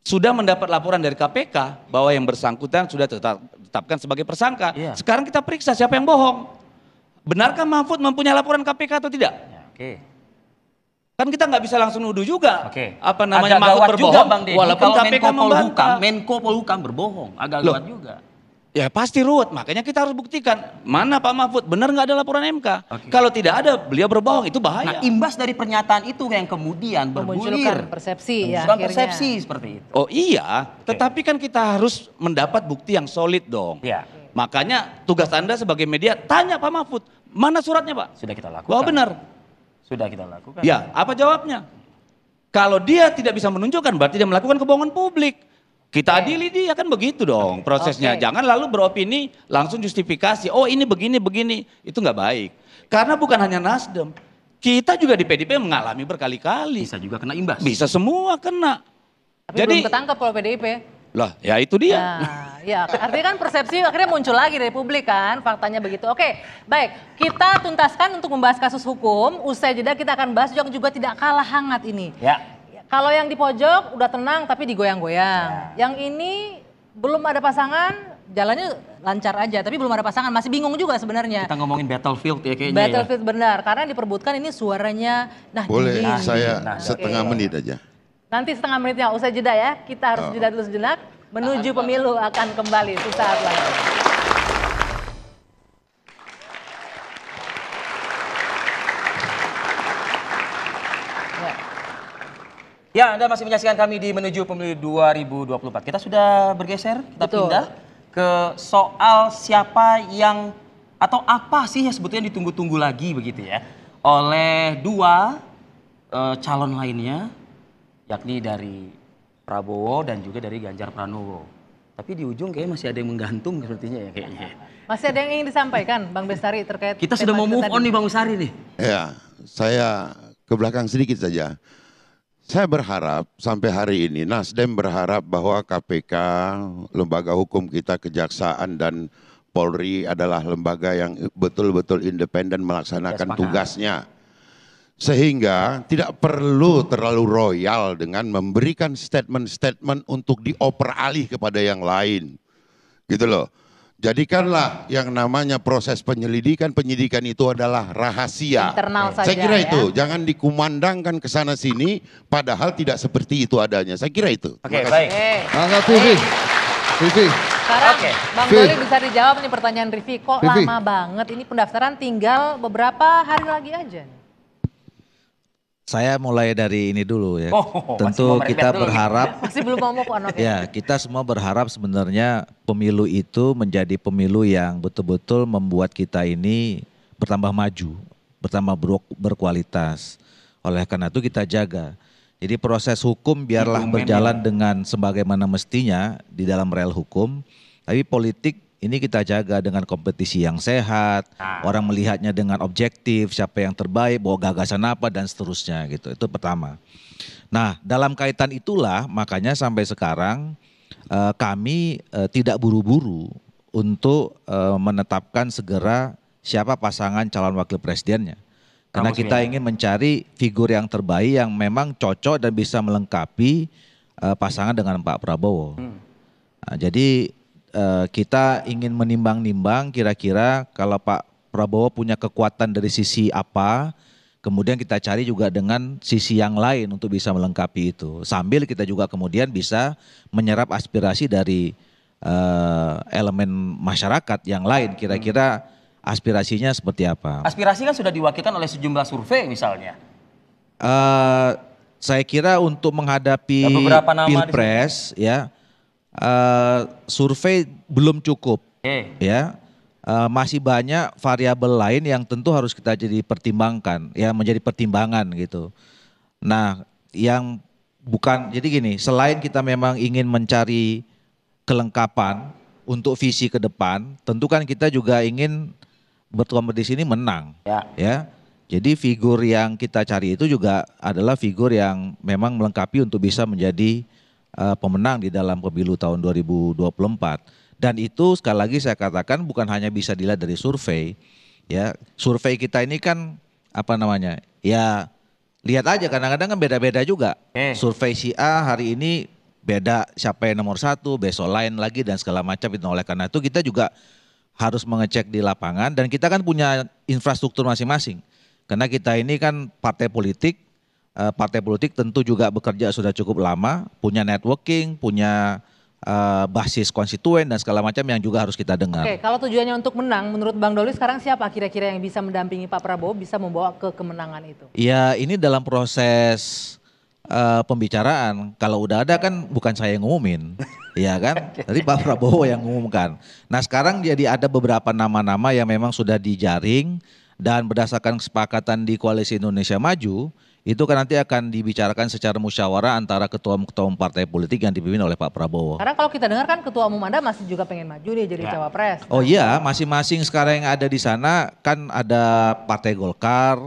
Sudah mendapat laporan dari KPK bahwa yang bersangkutan sudah tetapkan sebagai tersangka. Iya. Sekarang kita periksa siapa yang bohong. Benarkah Mahfud mempunyai laporan KPK atau tidak? Ya, Oke. Okay. Kan kita nggak bisa langsung nuduh juga. Oke. Apa namanya agak gawat berbohong. Juga, Bang Deddy, walaupun kalau KPK Menko Polhukam, Menko Polhukam berbohong, agak Loh. gawat juga. Ya pasti ruwet, makanya kita harus buktikan mana Pak Mahfud benar nggak ada laporan MK. Okay. Kalau tidak ada, beliau berbohong itu bahaya. Nah, imbas dari pernyataan itu yang kemudian bergulir persepsi ya. Akhirnya. persepsi seperti itu. Oh iya, okay. tetapi kan kita harus mendapat bukti yang solid dong. Ya. Makanya tugas Anda sebagai media tanya Pak Mahfud, mana suratnya Pak? Sudah kita lakukan. Bahwa benar. Sudah kita lakukan. Ya, apa jawabnya? Kalau dia tidak bisa menunjukkan berarti dia melakukan kebohongan publik. Kita okay. Iya. adili dia kan begitu dong okay. prosesnya. Okay. Jangan lalu beropini langsung justifikasi. Oh ini begini begini itu nggak baik. Karena bukan hanya Nasdem, kita juga di pdip mengalami berkali-kali. Bisa juga kena imbas. Bisa semua kena. Tapi Jadi, belum ketangkap kalau PDIP. Lah, ya itu dia. Ya, ya, artinya kan persepsi akhirnya muncul lagi dari publik kan, faktanya begitu. Oke, baik. Kita tuntaskan untuk membahas kasus hukum. Usai jeda kita akan bahas yang juga tidak kalah hangat ini. Ya. Kalau yang di pojok udah tenang tapi digoyang-goyang. Ya. Yang ini belum ada pasangan, jalannya lancar aja, tapi belum ada pasangan, masih bingung juga sebenarnya. Kita ngomongin battlefield ya kayaknya. Ya. Battlefield ya. benar, karena diperbutkan ini suaranya nah Boleh, ini, saya nah, setengah okay. Nah, menit aja. Nanti setengah menitnya usai jeda ya. Kita harus ah. jeda dulu sejenak. Menuju pemilu akan kembali sesaat lagi. Ya. ya, Anda masih menyaksikan kami di Menuju Pemilu 2024. Kita sudah bergeser, kita Betul. pindah ke soal siapa yang atau apa sih yang sebetulnya ditunggu-tunggu lagi begitu ya oleh dua uh, calon lainnya yakni dari Prabowo dan juga dari Ganjar Pranowo. Tapi di ujung kayaknya masih ada yang menggantung sepertinya ya kayaknya. Iya. Masih ada yang ingin disampaikan Bang Bestari terkait Kita sudah mau move on nih Bang Bestari nih. Ya, saya ke belakang sedikit saja. Saya berharap sampai hari ini Nasdem berharap bahwa KPK, lembaga hukum kita, kejaksaan dan Polri adalah lembaga yang betul-betul independen melaksanakan tugasnya sehingga tidak perlu terlalu royal dengan memberikan statement-statement untuk dioper alih kepada yang lain. Gitu loh. Jadikanlah yang namanya proses penyelidikan penyidikan itu adalah rahasia. Internal saja. Saya kira ya. itu, jangan dikumandangkan ke sana sini padahal tidak seperti itu adanya. Saya kira itu. Oke, okay, baik. Mangga Vivi. Vivi. Sekarang okay. Bang Doli bisa dijawab nih pertanyaan Rivi. Kok Vivi. lama banget ini pendaftaran tinggal beberapa hari lagi aja nih? Saya mulai dari ini dulu ya. Oh, Tentu kita berharap. Masih belum mau kan? Ya, kita semua berharap sebenarnya pemilu itu menjadi pemilu yang betul-betul membuat kita ini bertambah maju, bertambah berkualitas. Oleh karena itu kita jaga. Jadi proses hukum biarlah berjalan ya. dengan sebagaimana mestinya di dalam rel hukum, tapi politik ini kita jaga dengan kompetisi yang sehat, nah. orang melihatnya dengan objektif, siapa yang terbaik, bawa gagasan apa dan seterusnya gitu. Itu pertama. Nah, dalam kaitan itulah makanya sampai sekarang eh, kami eh, tidak buru-buru untuk eh, menetapkan segera siapa pasangan calon wakil presidennya. Karena kita ingin mencari figur yang terbaik yang memang cocok dan bisa melengkapi uh, pasangan dengan Pak Prabowo. Hmm. Nah, jadi Eh, kita ingin menimbang-nimbang kira-kira kalau Pak Prabowo punya kekuatan dari sisi apa, kemudian kita cari juga dengan sisi yang lain untuk bisa melengkapi itu. Sambil kita juga kemudian bisa menyerap aspirasi dari uh, elemen masyarakat yang lain hmm. kira-kira aspirasinya seperti apa. Aspirasi kan sudah diwakilkan oleh sejumlah survei misalnya. Uh, saya kira untuk menghadapi pilpres ya uh, survei belum cukup, okay. ya uh, masih banyak variabel lain yang tentu harus kita jadi pertimbangkan, ya menjadi pertimbangan gitu. Nah, yang bukan jadi gini, selain kita memang ingin mencari kelengkapan untuk visi ke depan, tentu kan kita juga ingin berkompetisi ini menang, ya. ya. Jadi figur yang kita cari itu juga adalah figur yang memang melengkapi untuk bisa menjadi uh, pemenang di dalam pemilu tahun 2024. Dan itu sekali lagi saya katakan bukan hanya bisa dilihat dari survei, ya survei kita ini kan apa namanya ya lihat aja kadang-kadang kan beda-beda juga. eh. Survei si A hari ini beda siapa yang nomor satu, besok lain lagi dan segala macam itu. Nah, oleh karena itu kita juga harus mengecek di lapangan dan kita kan punya infrastruktur masing-masing. Karena kita ini kan partai politik, Eh, partai politik tentu juga bekerja sudah cukup lama, punya networking, punya eh, basis konstituen dan segala macam yang juga harus kita dengar. Oke, kalau tujuannya untuk menang, menurut Bang Doli sekarang siapa kira-kira yang bisa mendampingi Pak Prabowo bisa membawa ke kemenangan itu? Ya, ini dalam proses uh, pembicaraan. Kalau udah ada kan bukan saya yang ngumumin, ya kan? Jadi Pak Prabowo yang ngumumkan. Nah sekarang jadi ada beberapa nama-nama yang memang sudah dijaring dan berdasarkan kesepakatan di Koalisi Indonesia Maju, itu kan nanti akan dibicarakan secara musyawarah antara ketua ketua umum partai politik yang dipimpin oleh Pak Prabowo. Karena kalau kita dengar kan ketua umum Anda masih juga pengen maju nih jadi ya. cawapres. Oh iya, masing-masing sekarang yang ada di sana kan ada Partai Golkar,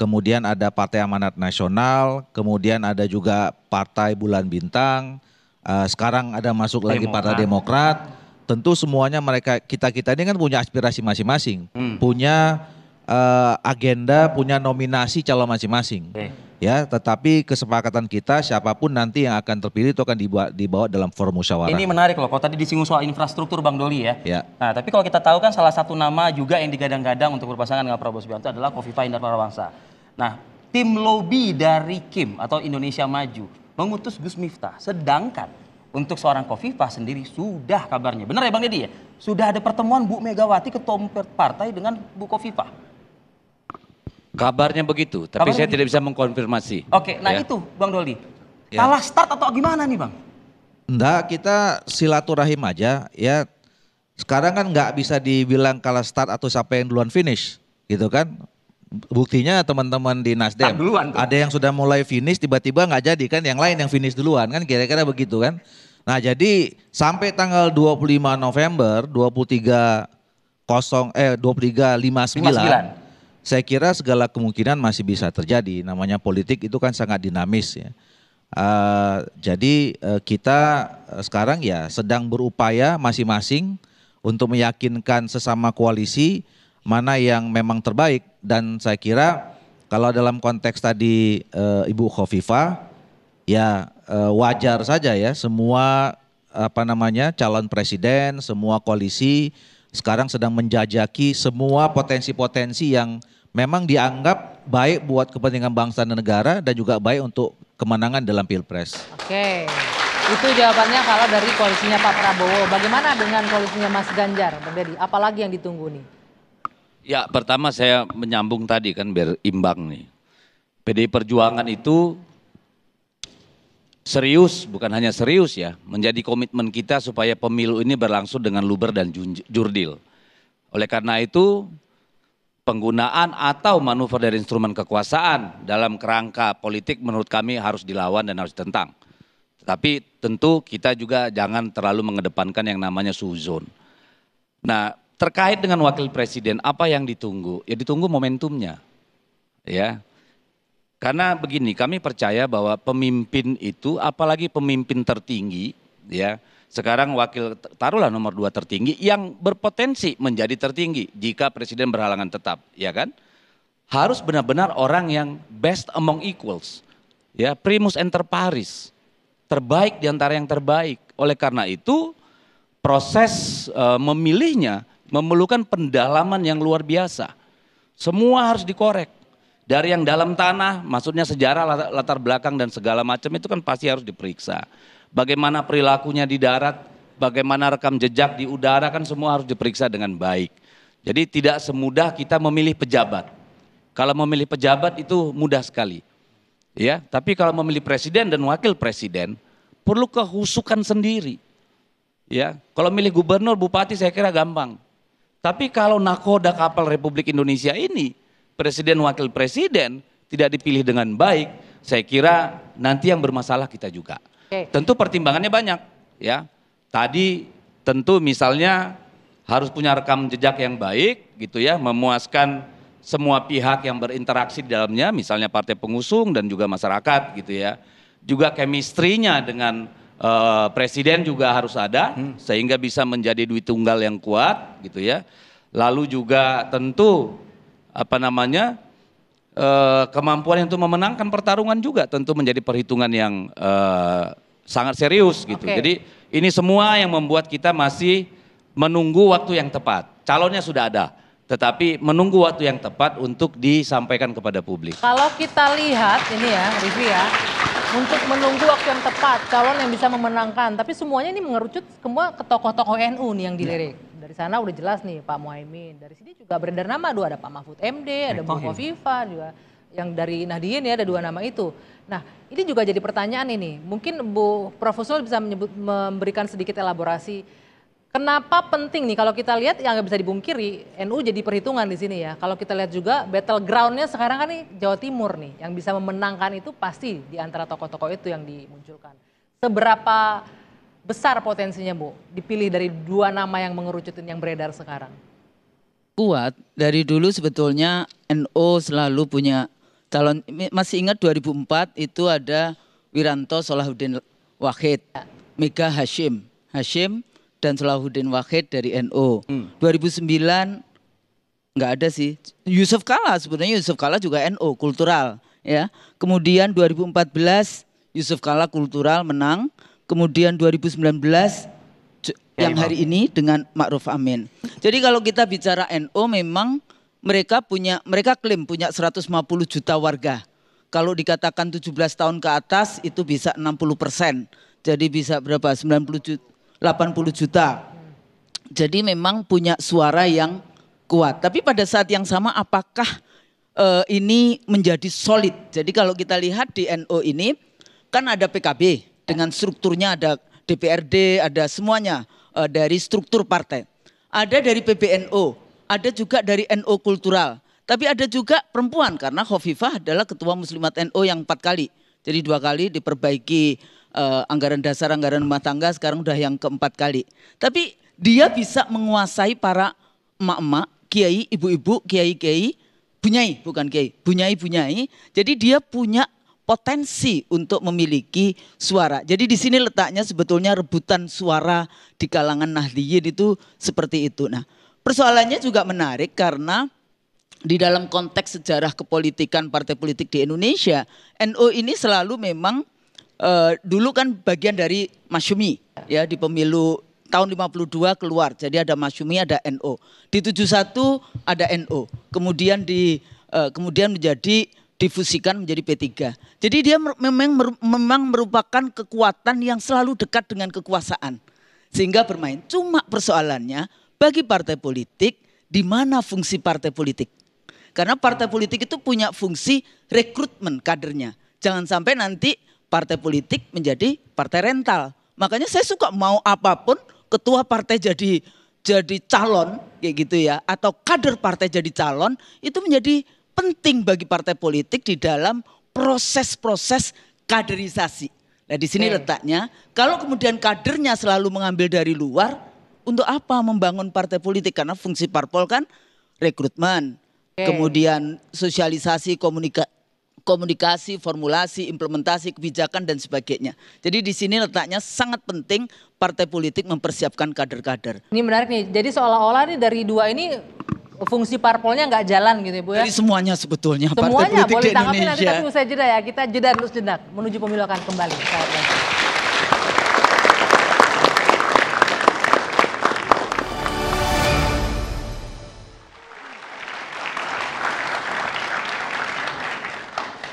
kemudian ada Partai Amanat Nasional, kemudian ada juga Partai Bulan Bintang, uh, sekarang ada masuk Demokrat. lagi Partai Demokrat. Tentu semuanya mereka kita-kita ini kan punya aspirasi masing-masing, hmm. punya uh, agenda, punya nominasi calon masing-masing. Okay. Ya, tetapi kesepakatan kita siapapun nanti yang akan terpilih itu akan dibawa, dibawa dalam forum musyawarah. Ini menarik loh, kalau tadi disinggung soal infrastruktur Bang Doli ya. ya. Nah, tapi kalau kita tahu kan salah satu nama juga yang digadang-gadang untuk berpasangan dengan Prabowo Subianto adalah Kofifa Indar Parawangsa. Nah, tim lobby dari Kim atau Indonesia Maju mengutus Gus Miftah, sedangkan untuk seorang Kofifa sendiri sudah kabarnya. Benar ya Bang Deddy ya? Sudah ada pertemuan Bu Megawati ketua partai dengan Bu Kofifa. Kabarnya begitu, tapi Kabarnya saya begitu. tidak bisa mengkonfirmasi. Oke, nah ya. itu Bang Doli. Ya. Kalah start atau gimana nih Bang? Enggak, kita silaturahim aja ya. Sekarang kan nggak bisa dibilang kalah start atau siapa yang duluan finish gitu kan buktinya teman-teman di Nasdem duluan, ada yang sudah mulai finish tiba-tiba nggak jadi kan yang lain yang finish duluan kan kira-kira begitu kan nah jadi sampai tanggal 25 November 23 kosong eh 2359 59 saya kira segala kemungkinan masih bisa terjadi. Namanya politik itu kan sangat dinamis ya. Uh, jadi uh, kita eh, sekarang ya sedang berupaya masing-masing untuk meyakinkan sesama koalisi mana yang memang terbaik dan saya kira kalau dalam konteks tadi uh, Ibu Khofifa ya uh, wajar saja ya semua apa namanya calon presiden, semua koalisi sekarang sedang menjajaki semua potensi-potensi yang memang dianggap baik buat kepentingan bangsa dan negara dan juga baik untuk kemenangan dalam pilpres. Oke, itu jawabannya kalau dari koalisinya Pak Prabowo. Bagaimana dengan koalisinya Mas Ganjar, Bang Deddy? Apalagi yang ditunggu nih? Ya, pertama saya menyambung tadi kan biar imbang nih. PDI Perjuangan itu serius, bukan hanya serius ya, menjadi komitmen kita supaya pemilu ini berlangsung dengan luber dan jurdil. Oleh karena itu, penggunaan atau manuver dari instrumen kekuasaan dalam kerangka politik menurut kami harus dilawan dan harus ditentang. Tetapi tentu kita juga jangan terlalu mengedepankan yang namanya suzon. Nah, terkait dengan wakil presiden apa yang ditunggu? Ya ditunggu momentumnya. Ya, karena begini, kami percaya bahwa pemimpin itu, apalagi pemimpin tertinggi, ya sekarang wakil taruhlah nomor dua tertinggi yang berpotensi menjadi tertinggi jika presiden berhalangan tetap, ya kan? Harus benar-benar orang yang best among equals, ya primus inter pares, terbaik di antara yang terbaik. Oleh karena itu, proses uh, memilihnya memerlukan pendalaman yang luar biasa. Semua harus dikorek dari yang dalam tanah, maksudnya sejarah, latar belakang dan segala macam itu kan pasti harus diperiksa. Bagaimana perilakunya di darat, bagaimana rekam jejak di udara kan semua harus diperiksa dengan baik. Jadi tidak semudah kita memilih pejabat. Kalau memilih pejabat itu mudah sekali. Ya, tapi kalau memilih presiden dan wakil presiden perlu kehusukan sendiri. Ya, kalau milih gubernur, bupati saya kira gampang. Tapi kalau nakoda kapal Republik Indonesia ini presiden wakil presiden tidak dipilih dengan baik, saya kira nanti yang bermasalah kita juga. Tentu pertimbangannya banyak, ya. Tadi tentu misalnya harus punya rekam jejak yang baik, gitu ya, memuaskan semua pihak yang berinteraksi di dalamnya, misalnya partai pengusung dan juga masyarakat, gitu ya. Juga kemistrinya dengan uh, presiden juga harus ada, hmm. sehingga bisa menjadi duit tunggal yang kuat, gitu ya. Lalu juga tentu apa namanya eh, kemampuan untuk memenangkan pertarungan juga tentu menjadi perhitungan yang eh, sangat serius gitu. Okay. Jadi ini semua yang membuat kita masih menunggu waktu yang tepat. Calonnya sudah ada, tetapi menunggu waktu yang tepat untuk disampaikan kepada publik. Kalau kita lihat ini ya, Rivi ya, untuk menunggu waktu yang tepat, calon yang bisa memenangkan. Tapi semuanya ini mengerucut semua ke tokoh-tokoh NU nih yang dilirik. Ya. Dari sana udah jelas nih Pak Muhaimin. Dari sini juga beredar nama dua ada Pak Mahfud MD, ada Bu Kofifa iya. juga yang dari Nahdien ya ada dua nama itu. Nah, ini juga jadi pertanyaan ini. Mungkin Bu Profesor bisa menyebut, memberikan sedikit elaborasi Kenapa penting nih kalau kita lihat yang nggak bisa dibungkiri NU jadi perhitungan di sini ya. Kalau kita lihat juga battle battlegroundnya sekarang kan nih Jawa Timur nih yang bisa memenangkan itu pasti di antara tokoh-tokoh itu yang dimunculkan. Seberapa besar potensinya Bu dipilih dari dua nama yang mengerucutin yang beredar sekarang? Kuat, dari dulu sebetulnya NO selalu punya calon, masih ingat 2004 itu ada Wiranto Solahuddin Wahid, ya. Mega Hashim, Hashim dan Solahuddin Wahid dari NO. Hmm. 2009 nggak ada sih. Yusuf Kala sebenarnya Yusuf Kala juga NO kultural ya. Kemudian 2014 Yusuf Kala kultural menang kemudian 2019 ya, yang hari ini dengan Ma'ruf Amin. Jadi kalau kita bicara NO memang mereka punya mereka klaim punya 150 juta warga. Kalau dikatakan 17 tahun ke atas itu bisa 60 persen. Jadi bisa berapa? 90 juta, 80 juta. Jadi memang punya suara yang kuat. Tapi pada saat yang sama apakah uh, ini menjadi solid? Jadi kalau kita lihat di NO ini kan ada PKB, dengan strukturnya ada DPRD, ada semuanya uh, dari struktur partai. Ada dari PBNO, ada juga dari NO kultural. Tapi ada juga perempuan karena Khofifah adalah ketua Muslimat NO yang empat kali. Jadi dua kali diperbaiki uh, anggaran dasar, anggaran rumah tangga sekarang udah yang keempat kali. Tapi dia bisa menguasai para emak-emak, kiai, ibu-ibu, kiai-kiai, bunyai bukan kiai, bunyai-bunyai. Jadi dia punya potensi untuk memiliki suara. Jadi di sini letaknya sebetulnya rebutan suara di kalangan Nahdliyin itu seperti itu. Nah, persoalannya juga menarik karena di dalam konteks sejarah kepolitikan partai politik di Indonesia, NU NO ini selalu memang uh, dulu kan bagian dari Masyumi ya di pemilu tahun 52 keluar. Jadi ada Masyumi, ada NO. Di 71 ada NO. Kemudian di uh, kemudian menjadi difusikan menjadi P3. Jadi dia memang memang merupakan kekuatan yang selalu dekat dengan kekuasaan. Sehingga bermain. Cuma persoalannya bagi partai politik di mana fungsi partai politik? Karena partai politik itu punya fungsi rekrutmen kadernya. Jangan sampai nanti partai politik menjadi partai rental. Makanya saya suka mau apapun ketua partai jadi jadi calon kayak gitu ya atau kader partai jadi calon itu menjadi penting bagi partai politik di dalam proses-proses kaderisasi. Nah di sini letaknya, kalau kemudian kadernya selalu mengambil dari luar, untuk apa membangun partai politik? Karena fungsi parpol kan rekrutmen, kemudian sosialisasi, komunika komunikasi, formulasi, implementasi kebijakan dan sebagainya. Jadi di sini letaknya sangat penting partai politik mempersiapkan kader-kader. Ini menarik nih. Jadi seolah-olah nih dari dua ini fungsi parpolnya nggak jalan gitu ya Bu ya. Jadi semuanya sebetulnya semuanya, partai politik boleh di nah, Indonesia. nanti tapi usai jeda ya. Kita jeda dulu sejenak menuju pemilu akan kembali.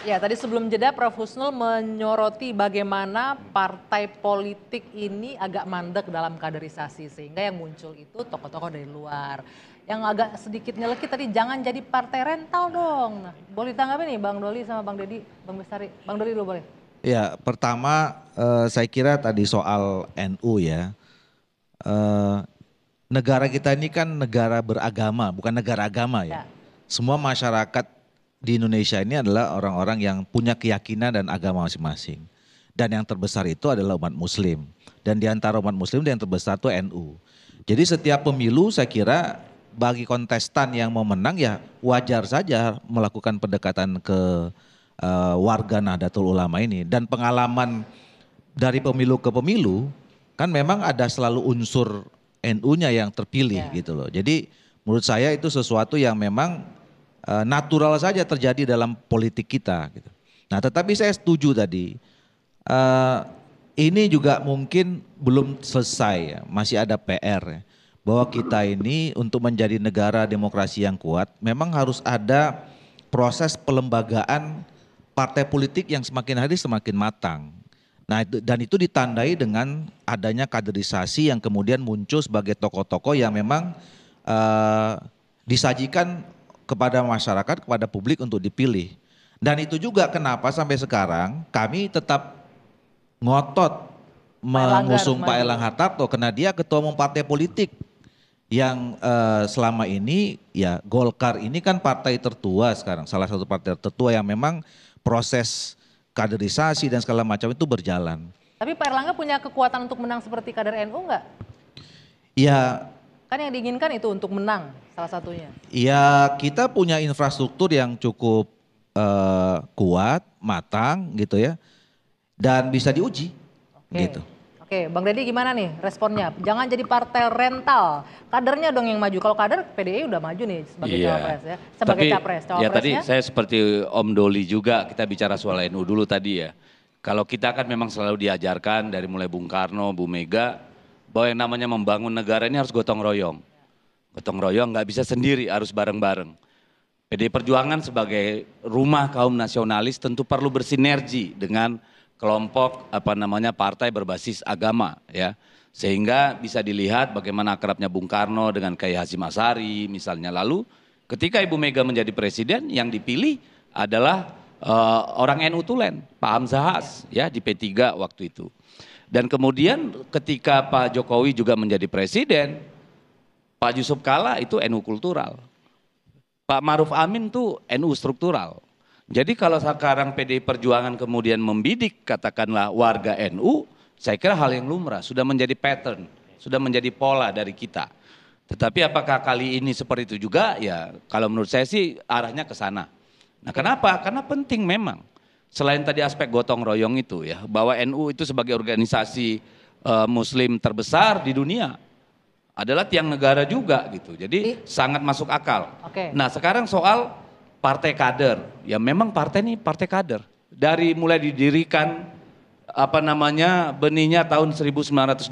Ya, tadi sebelum jeda Prof Husnul menyoroti bagaimana partai politik ini agak mandek dalam kaderisasi sehingga yang muncul itu tokoh-tokoh dari luar yang agak sedikit nyelekit tadi jangan jadi partai rental dong. Nah, boleh ditanggapi nih Bang Doli sama Bang Dedi, Bang Bestari. Bang Doli dulu boleh. Ya, pertama eh, saya kira tadi soal NU ya. Eh, negara kita ini kan negara beragama, bukan negara agama ya. ya. Semua masyarakat di Indonesia ini adalah orang-orang yang punya keyakinan dan agama masing-masing. Dan yang terbesar itu adalah umat muslim. Dan di antara umat muslim yang terbesar itu NU. Jadi setiap pemilu saya kira bagi kontestan yang mau menang ya wajar saja melakukan pendekatan ke uh, warga Nahdlatul Ulama ini dan pengalaman dari pemilu ke pemilu kan memang ada selalu unsur NU-nya yang terpilih ya. gitu loh. Jadi menurut saya itu sesuatu yang memang uh, natural saja terjadi dalam politik kita gitu. Nah, tetapi saya setuju tadi uh, ini juga mungkin belum selesai ya. masih ada PR ya bahwa kita ini untuk menjadi negara demokrasi yang kuat memang harus ada proses pelembagaan partai politik yang semakin hari semakin matang. Nah, dan itu ditandai dengan adanya kaderisasi yang kemudian muncul sebagai tokoh-tokoh yang memang uh, disajikan kepada masyarakat, kepada publik untuk dipilih. Dan itu juga kenapa sampai sekarang kami tetap ngotot mengusung Pak Elang Hartarto karena dia ketua umum partai politik yang uh, selama ini ya Golkar ini kan partai tertua sekarang, salah satu partai tertua yang memang proses kaderisasi dan segala macam itu berjalan. Tapi Pak Erlangga punya kekuatan untuk menang seperti kader NU nggak? Iya. Kan yang diinginkan itu untuk menang salah satunya. Ya kita punya infrastruktur yang cukup uh, kuat, matang gitu ya. Dan bisa diuji okay. gitu. Oke, Bang Deddy gimana nih responnya? Jangan jadi partai rental, kadernya dong yang maju. Kalau kader PDI udah maju nih sebagai iya. cawapres ya, sebagai Tapi, capres. Cawapresnya... Ya tadi saya seperti Om Doli juga kita bicara soal NU dulu tadi ya. Kalau kita kan memang selalu diajarkan dari mulai Bung Karno, Bu Mega, bahwa yang namanya membangun negara ini harus gotong royong. Gotong royong nggak bisa sendiri, harus bareng-bareng. PDI Perjuangan sebagai rumah kaum nasionalis tentu perlu bersinergi dengan kelompok apa namanya partai berbasis agama ya. Sehingga bisa dilihat bagaimana akrabnya Bung Karno dengan Kiai Hasim Asari misalnya. Lalu ketika Ibu Mega menjadi presiden yang dipilih adalah uh, orang NU Tulen, Pak Hamzah Has ya di P3 waktu itu. Dan kemudian ketika Pak Jokowi juga menjadi presiden, Pak Yusuf Kala itu NU kultural. Pak Maruf Amin tuh NU struktural. Jadi kalau sekarang PDI Perjuangan kemudian membidik katakanlah warga NU, saya kira hal yang lumrah, sudah menjadi pattern, sudah menjadi pola dari kita. Tetapi apakah kali ini seperti itu juga? Ya kalau menurut saya sih arahnya ke sana. Nah kenapa? Karena penting memang. Selain tadi aspek gotong royong itu ya, bahwa NU itu sebagai organisasi uh, muslim terbesar di dunia adalah tiang negara juga gitu. Jadi, Jadi sangat masuk akal. Okay. Nah, sekarang soal partai kader. Ya memang partai ini partai kader. Dari mulai didirikan apa namanya benihnya tahun 1927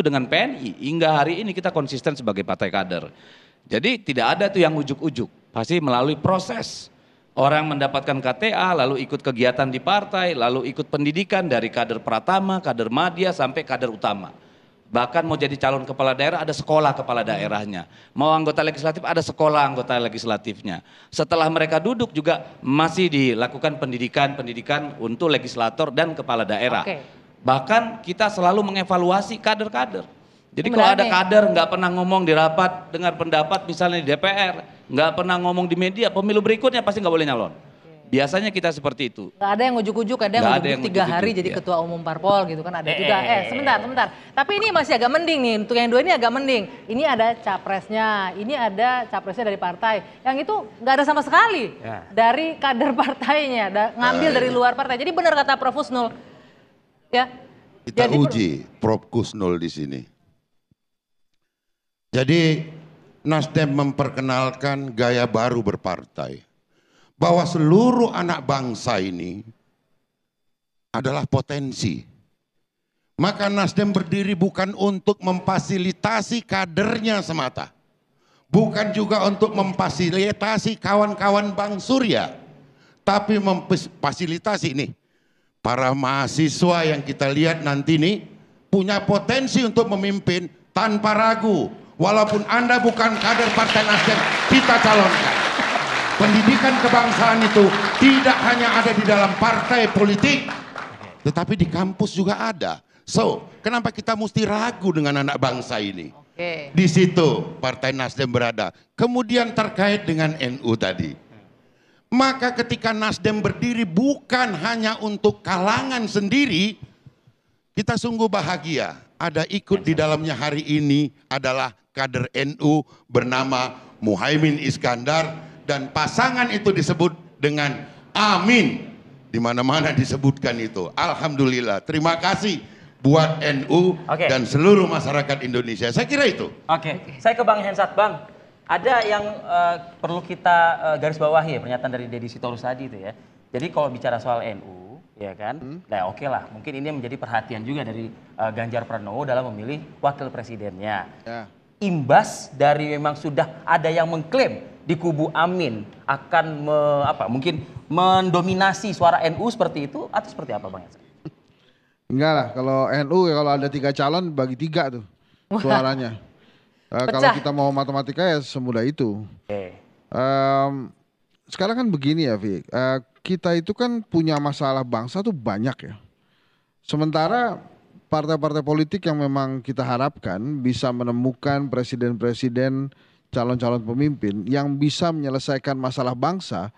dengan PNI hingga hari ini kita konsisten sebagai partai kader. Jadi tidak ada tuh yang ujuk-ujuk, pasti melalui proses. Orang mendapatkan KTA, lalu ikut kegiatan di partai, lalu ikut pendidikan dari kader pratama, kader madya sampai kader utama. Bahkan mau jadi calon kepala daerah ada sekolah kepala daerahnya. Mau anggota legislatif ada sekolah anggota legislatifnya. Setelah mereka duduk juga masih dilakukan pendidikan-pendidikan untuk legislator dan kepala daerah. Okay. Bahkan kita selalu mengevaluasi kader-kader. Jadi kalau ada kader nggak pernah ngomong di rapat, dengar pendapat misalnya di DPR, nggak pernah ngomong di media, pemilu berikutnya pasti nggak boleh nyalon. Biasanya kita seperti itu. Gak ada yang ujuk-ujuk, ada yang ujuk-ujuk tiga hari jadi iya. ketua umum parpol gitu kan ada eh, juga. Eh, eh, eh sebentar, sebentar. Tapi ini masih agak mending nih, untuk yang dua ini agak mending. Ini ada capresnya, ini ada capresnya dari partai. Yang itu nggak ada sama sekali ya. dari kader partainya, da ngambil nah, dari iya. luar partai. Jadi benar kata Prof. Husnul. Ya. Kita jadi, uji Prof. Husnul di sini. Jadi Nasdem memperkenalkan gaya baru berpartai bahwa seluruh anak bangsa ini adalah potensi. Maka Nasdem berdiri bukan untuk memfasilitasi kadernya semata. Bukan juga untuk memfasilitasi kawan-kawan Bang Surya. Tapi memfasilitasi ini. Para mahasiswa yang kita lihat nanti ini punya potensi untuk memimpin tanpa ragu. Walaupun Anda bukan kader Partai Nasdem, kita calonkan pendidikan kebangsaan itu tidak hanya ada di dalam partai politik, tetapi di kampus juga ada. So, kenapa kita mesti ragu dengan anak bangsa ini? Okay. Di situ Partai Nasdem berada. Kemudian terkait dengan NU tadi. Maka ketika Nasdem berdiri bukan hanya untuk kalangan sendiri, kita sungguh bahagia. Ada ikut di dalamnya hari ini adalah kader NU bernama Muhaimin Iskandar dan pasangan itu disebut dengan amin. Di mana-mana disebutkan itu. Alhamdulillah. Terima kasih buat NU okay. dan seluruh masyarakat Indonesia. Saya kira itu. Oke. Okay. Saya ke Bang Hensat, Bang. Ada yang uh, perlu kita uh, garis bawahi ya pernyataan dari Deddy Sitorus tadi itu ya. Jadi kalau bicara soal NU, ya kan? Hmm. Nah, oke lah, mungkin ini menjadi perhatian juga dari uh, Ganjar Pranowo dalam memilih wakil presidennya. Yeah. Imbas dari memang sudah ada yang mengklaim di kubu Amin akan me, apa mungkin mendominasi suara NU seperti itu atau seperti apa Bang Yansa? Enggak lah, kalau NU kalau ada tiga calon bagi tiga tuh suaranya. Uh, kalau kita mau matematika ya semudah itu. Okay. Um, sekarang kan begini ya Vick. uh, eh, kita itu kan punya masalah bangsa tuh banyak ya. Sementara partai-partai politik yang memang kita harapkan bisa menemukan presiden-presiden calon-calon pemimpin yang bisa menyelesaikan masalah bangsa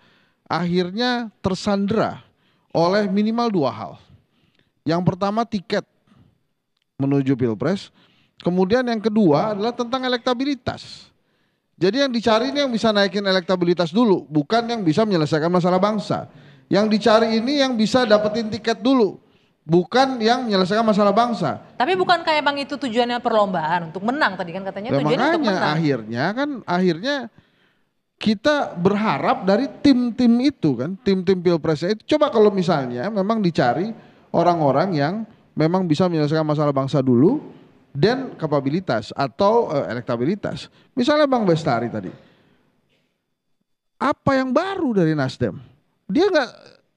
akhirnya tersandra oleh minimal dua hal. Yang pertama tiket menuju pilpres, kemudian yang kedua adalah tentang elektabilitas. Jadi yang dicari ini yang bisa naikin elektabilitas dulu, bukan yang bisa menyelesaikan masalah bangsa. Yang dicari ini yang bisa dapetin tiket dulu, Bukan yang menyelesaikan masalah bangsa. Tapi bukan kayak bang itu tujuannya perlombaan untuk menang tadi kan katanya Dan tujuannya makanya, untuk menang. akhirnya kan akhirnya kita berharap dari tim-tim itu kan, tim-tim pilpres itu. Coba kalau misalnya memang dicari orang-orang yang memang bisa menyelesaikan masalah bangsa dulu dan kapabilitas atau uh, elektabilitas. Misalnya Bang Bestari tadi. Apa yang baru dari Nasdem? Dia nggak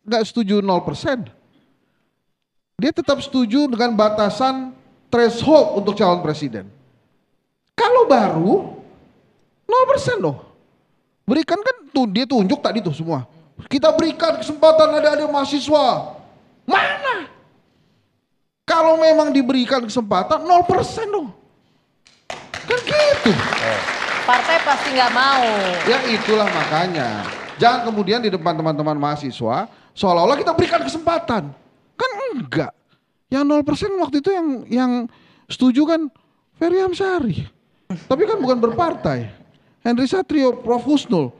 nggak setuju 0% dia tetap setuju dengan batasan threshold untuk calon presiden. Kalau baru, 0% loh. Berikan kan tuh dia tunjuk tadi tuh semua. Kita berikan kesempatan ada-ada mahasiswa. Mana? Kalau memang diberikan kesempatan 0% dong. Kan gitu. Partai pasti nggak mau. Ya itulah makanya. Jangan kemudian di depan teman-teman mahasiswa seolah-olah kita berikan kesempatan. Enggak. Yang 0% waktu itu yang yang setuju kan Ferry Amsari. Tapi kan bukan berpartai. Henry Satrio, Prof Husnul.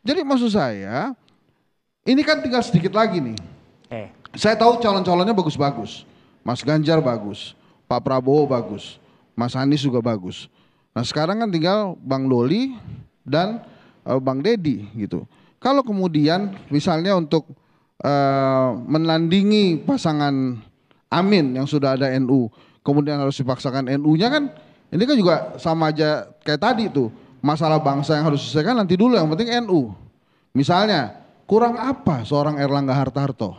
Jadi maksud saya, ini kan tinggal sedikit lagi nih. Eh. Saya tahu calon-calonnya bagus-bagus. Mas Ganjar bagus, Pak Prabowo bagus, Mas Anies juga bagus. Nah sekarang kan tinggal Bang Loli dan uh, Bang Dedi gitu. Kalau kemudian misalnya untuk uh, menandingi pasangan Amin yang sudah ada NU. Kemudian harus dipaksakan NU-nya kan ini kan juga sama aja kayak tadi tuh. Masalah bangsa yang harus diselesaikan nanti dulu yang penting NU. Misalnya kurang apa seorang Erlangga Hartarto?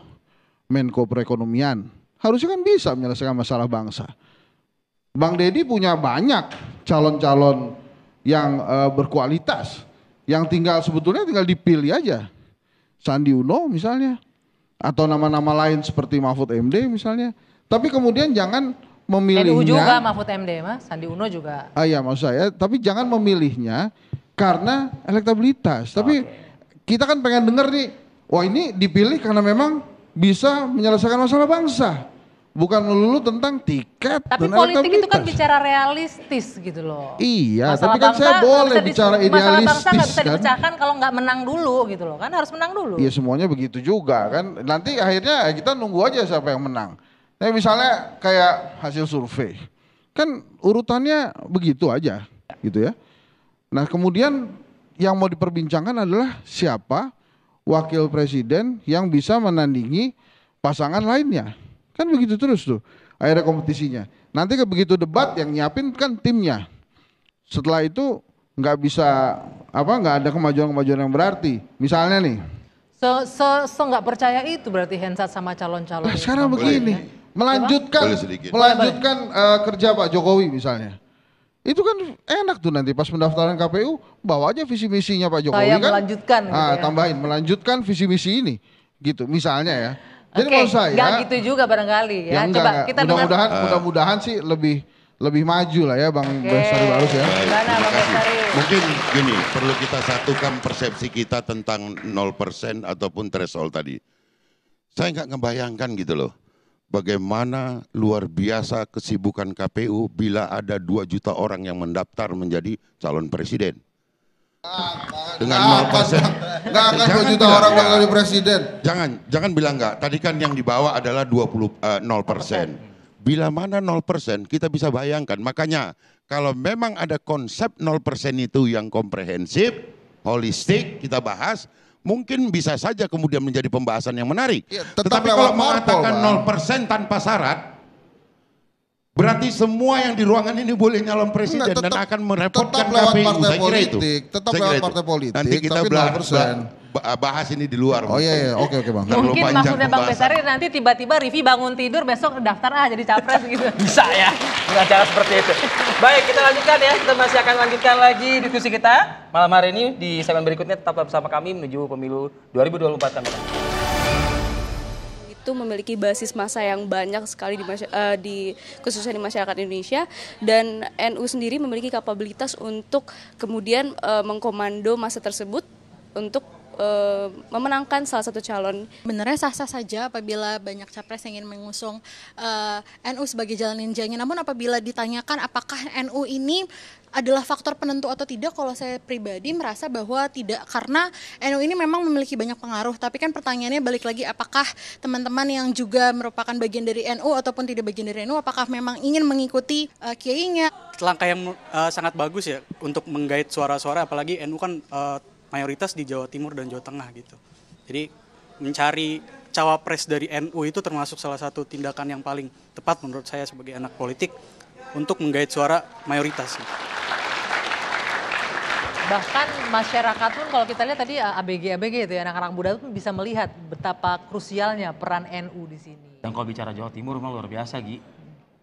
Menko Perekonomian. Harusnya kan bisa menyelesaikan masalah bangsa. Bang Deddy punya banyak calon-calon yang uh, berkualitas. Yang tinggal sebetulnya tinggal dipilih aja. Sandi Uno misalnya atau nama-nama lain seperti Mahfud MD misalnya. Tapi kemudian jangan memilihnya. NU juga Mahfud MD, Mas. Sandi Uno juga. Ah iya maksud saya, tapi jangan memilihnya karena elektabilitas. Tapi okay. kita kan pengen dengar nih, wah ini dipilih karena memang bisa menyelesaikan masalah bangsa. Bukan melulu tentang tiket. Tapi dan politik itu kan bicara realistis gitu loh. Iya, masalah tapi kan saya boleh bisa bicara idealistis Masalah bangsa bisa kan. dipecahkan kalau nggak menang dulu gitu loh. Kan harus menang dulu. Iya semuanya begitu juga kan. Nanti akhirnya kita nunggu aja siapa yang menang. Nah misalnya kayak hasil survei. Kan urutannya begitu aja gitu ya. Nah kemudian yang mau diperbincangkan adalah siapa wakil presiden yang bisa menandingi pasangan lainnya Kan begitu terus tuh. Akhirnya kompetisinya. Nanti ke begitu debat yang nyiapin kan timnya. Setelah itu nggak bisa apa nggak ada kemajuan-kemajuan yang berarti. Misalnya nih. So, so, so nggak percaya itu berarti Hensat sama calon-calon. Nah, sekarang begini. Melanjutkan melanjutkan uh, kerja Pak Jokowi misalnya. Itu kan enak tuh nanti pas pendaftaran KPU bawa aja visi misinya Pak Jokowi Saya kan. melanjutkan. Nah, gitu ya. tambahin melanjutkan visi misi ini gitu misalnya ya. Jadi okay. saya Gak gitu juga barangkali ya. ya enggak, Coba enggak. kita mudah-mudahan uh. mudah-mudahan sih lebih lebih maju lah ya Bang okay. Bestari Barus ya. Baik, kasih. Bang Bestari? Mungkin gini, perlu kita satukan persepsi kita tentang 0% ataupun threshold tadi. Saya nggak ngebayangkan gitu loh. Bagaimana luar biasa kesibukan KPU bila ada 2 juta orang yang mendaftar menjadi calon presiden dengan nol persen. Enggak akan jangan juta orang bakal jadi presiden. Jangan, jangan bilang enggak. Tadi kan yang dibawa adalah 20 0 uh, persen. Bila mana 0 persen kita bisa bayangkan. Makanya kalau memang ada konsep 0 persen itu yang komprehensif, holistik kita bahas, mungkin bisa saja kemudian menjadi pembahasan yang menarik. Ya, tetap Tetapi kalau mengatakan 0 persen tanpa syarat, Berarti semua yang di ruangan ini boleh nyalon presiden tetap, dan akan merepotkan tetap lewat Partai politik, itu. Tetap lewat partai politik. Nanti kita tapi bahas ini di luar. Oh iya, iya. oke oke bang. Mungkin maksudnya Bang Besari nanti tiba-tiba Rivi bangun tidur besok daftar ah jadi capres gitu. Bisa ya, cara seperti itu. Baik, kita lanjutkan ya. Kita masih akan lanjutkan lagi diskusi kita malam hari ini di segmen berikutnya tetap bersama kami menuju pemilu 2024 kami itu memiliki basis masa yang banyak sekali di, uh, di khususnya di masyarakat Indonesia dan NU sendiri memiliki kapabilitas untuk kemudian uh, mengkomando masa tersebut untuk Eh, memenangkan salah satu calon. Benernya sah-sah saja apabila banyak capres yang ingin mengusung uh, eh, NU sebagai jalan ninjanya. Namun apabila ditanyakan apakah NU ini adalah faktor penentu atau tidak kalau saya pribadi merasa bahwa tidak karena NU ini memang memiliki banyak pengaruh tapi kan pertanyaannya balik lagi apakah teman-teman yang juga merupakan bagian dari NU ataupun tidak bagian dari NU apakah memang ingin mengikuti uh, kiainya langkah yang uh, sangat bagus ya untuk menggait suara-suara apalagi NU kan uh, mayoritas di Jawa Timur dan Jawa Tengah gitu. Jadi mencari cawapres dari NU itu termasuk salah satu tindakan yang paling tepat menurut saya sebagai anak politik untuk menggait suara mayoritas. Gitu bahkan masyarakat pun kalau kita lihat tadi eh, ABG ABG itu ya anak-anak muda pun bisa melihat betapa krusialnya peran NU di sini. Dan kalau bicara Jawa Timur memang luar biasa Gi.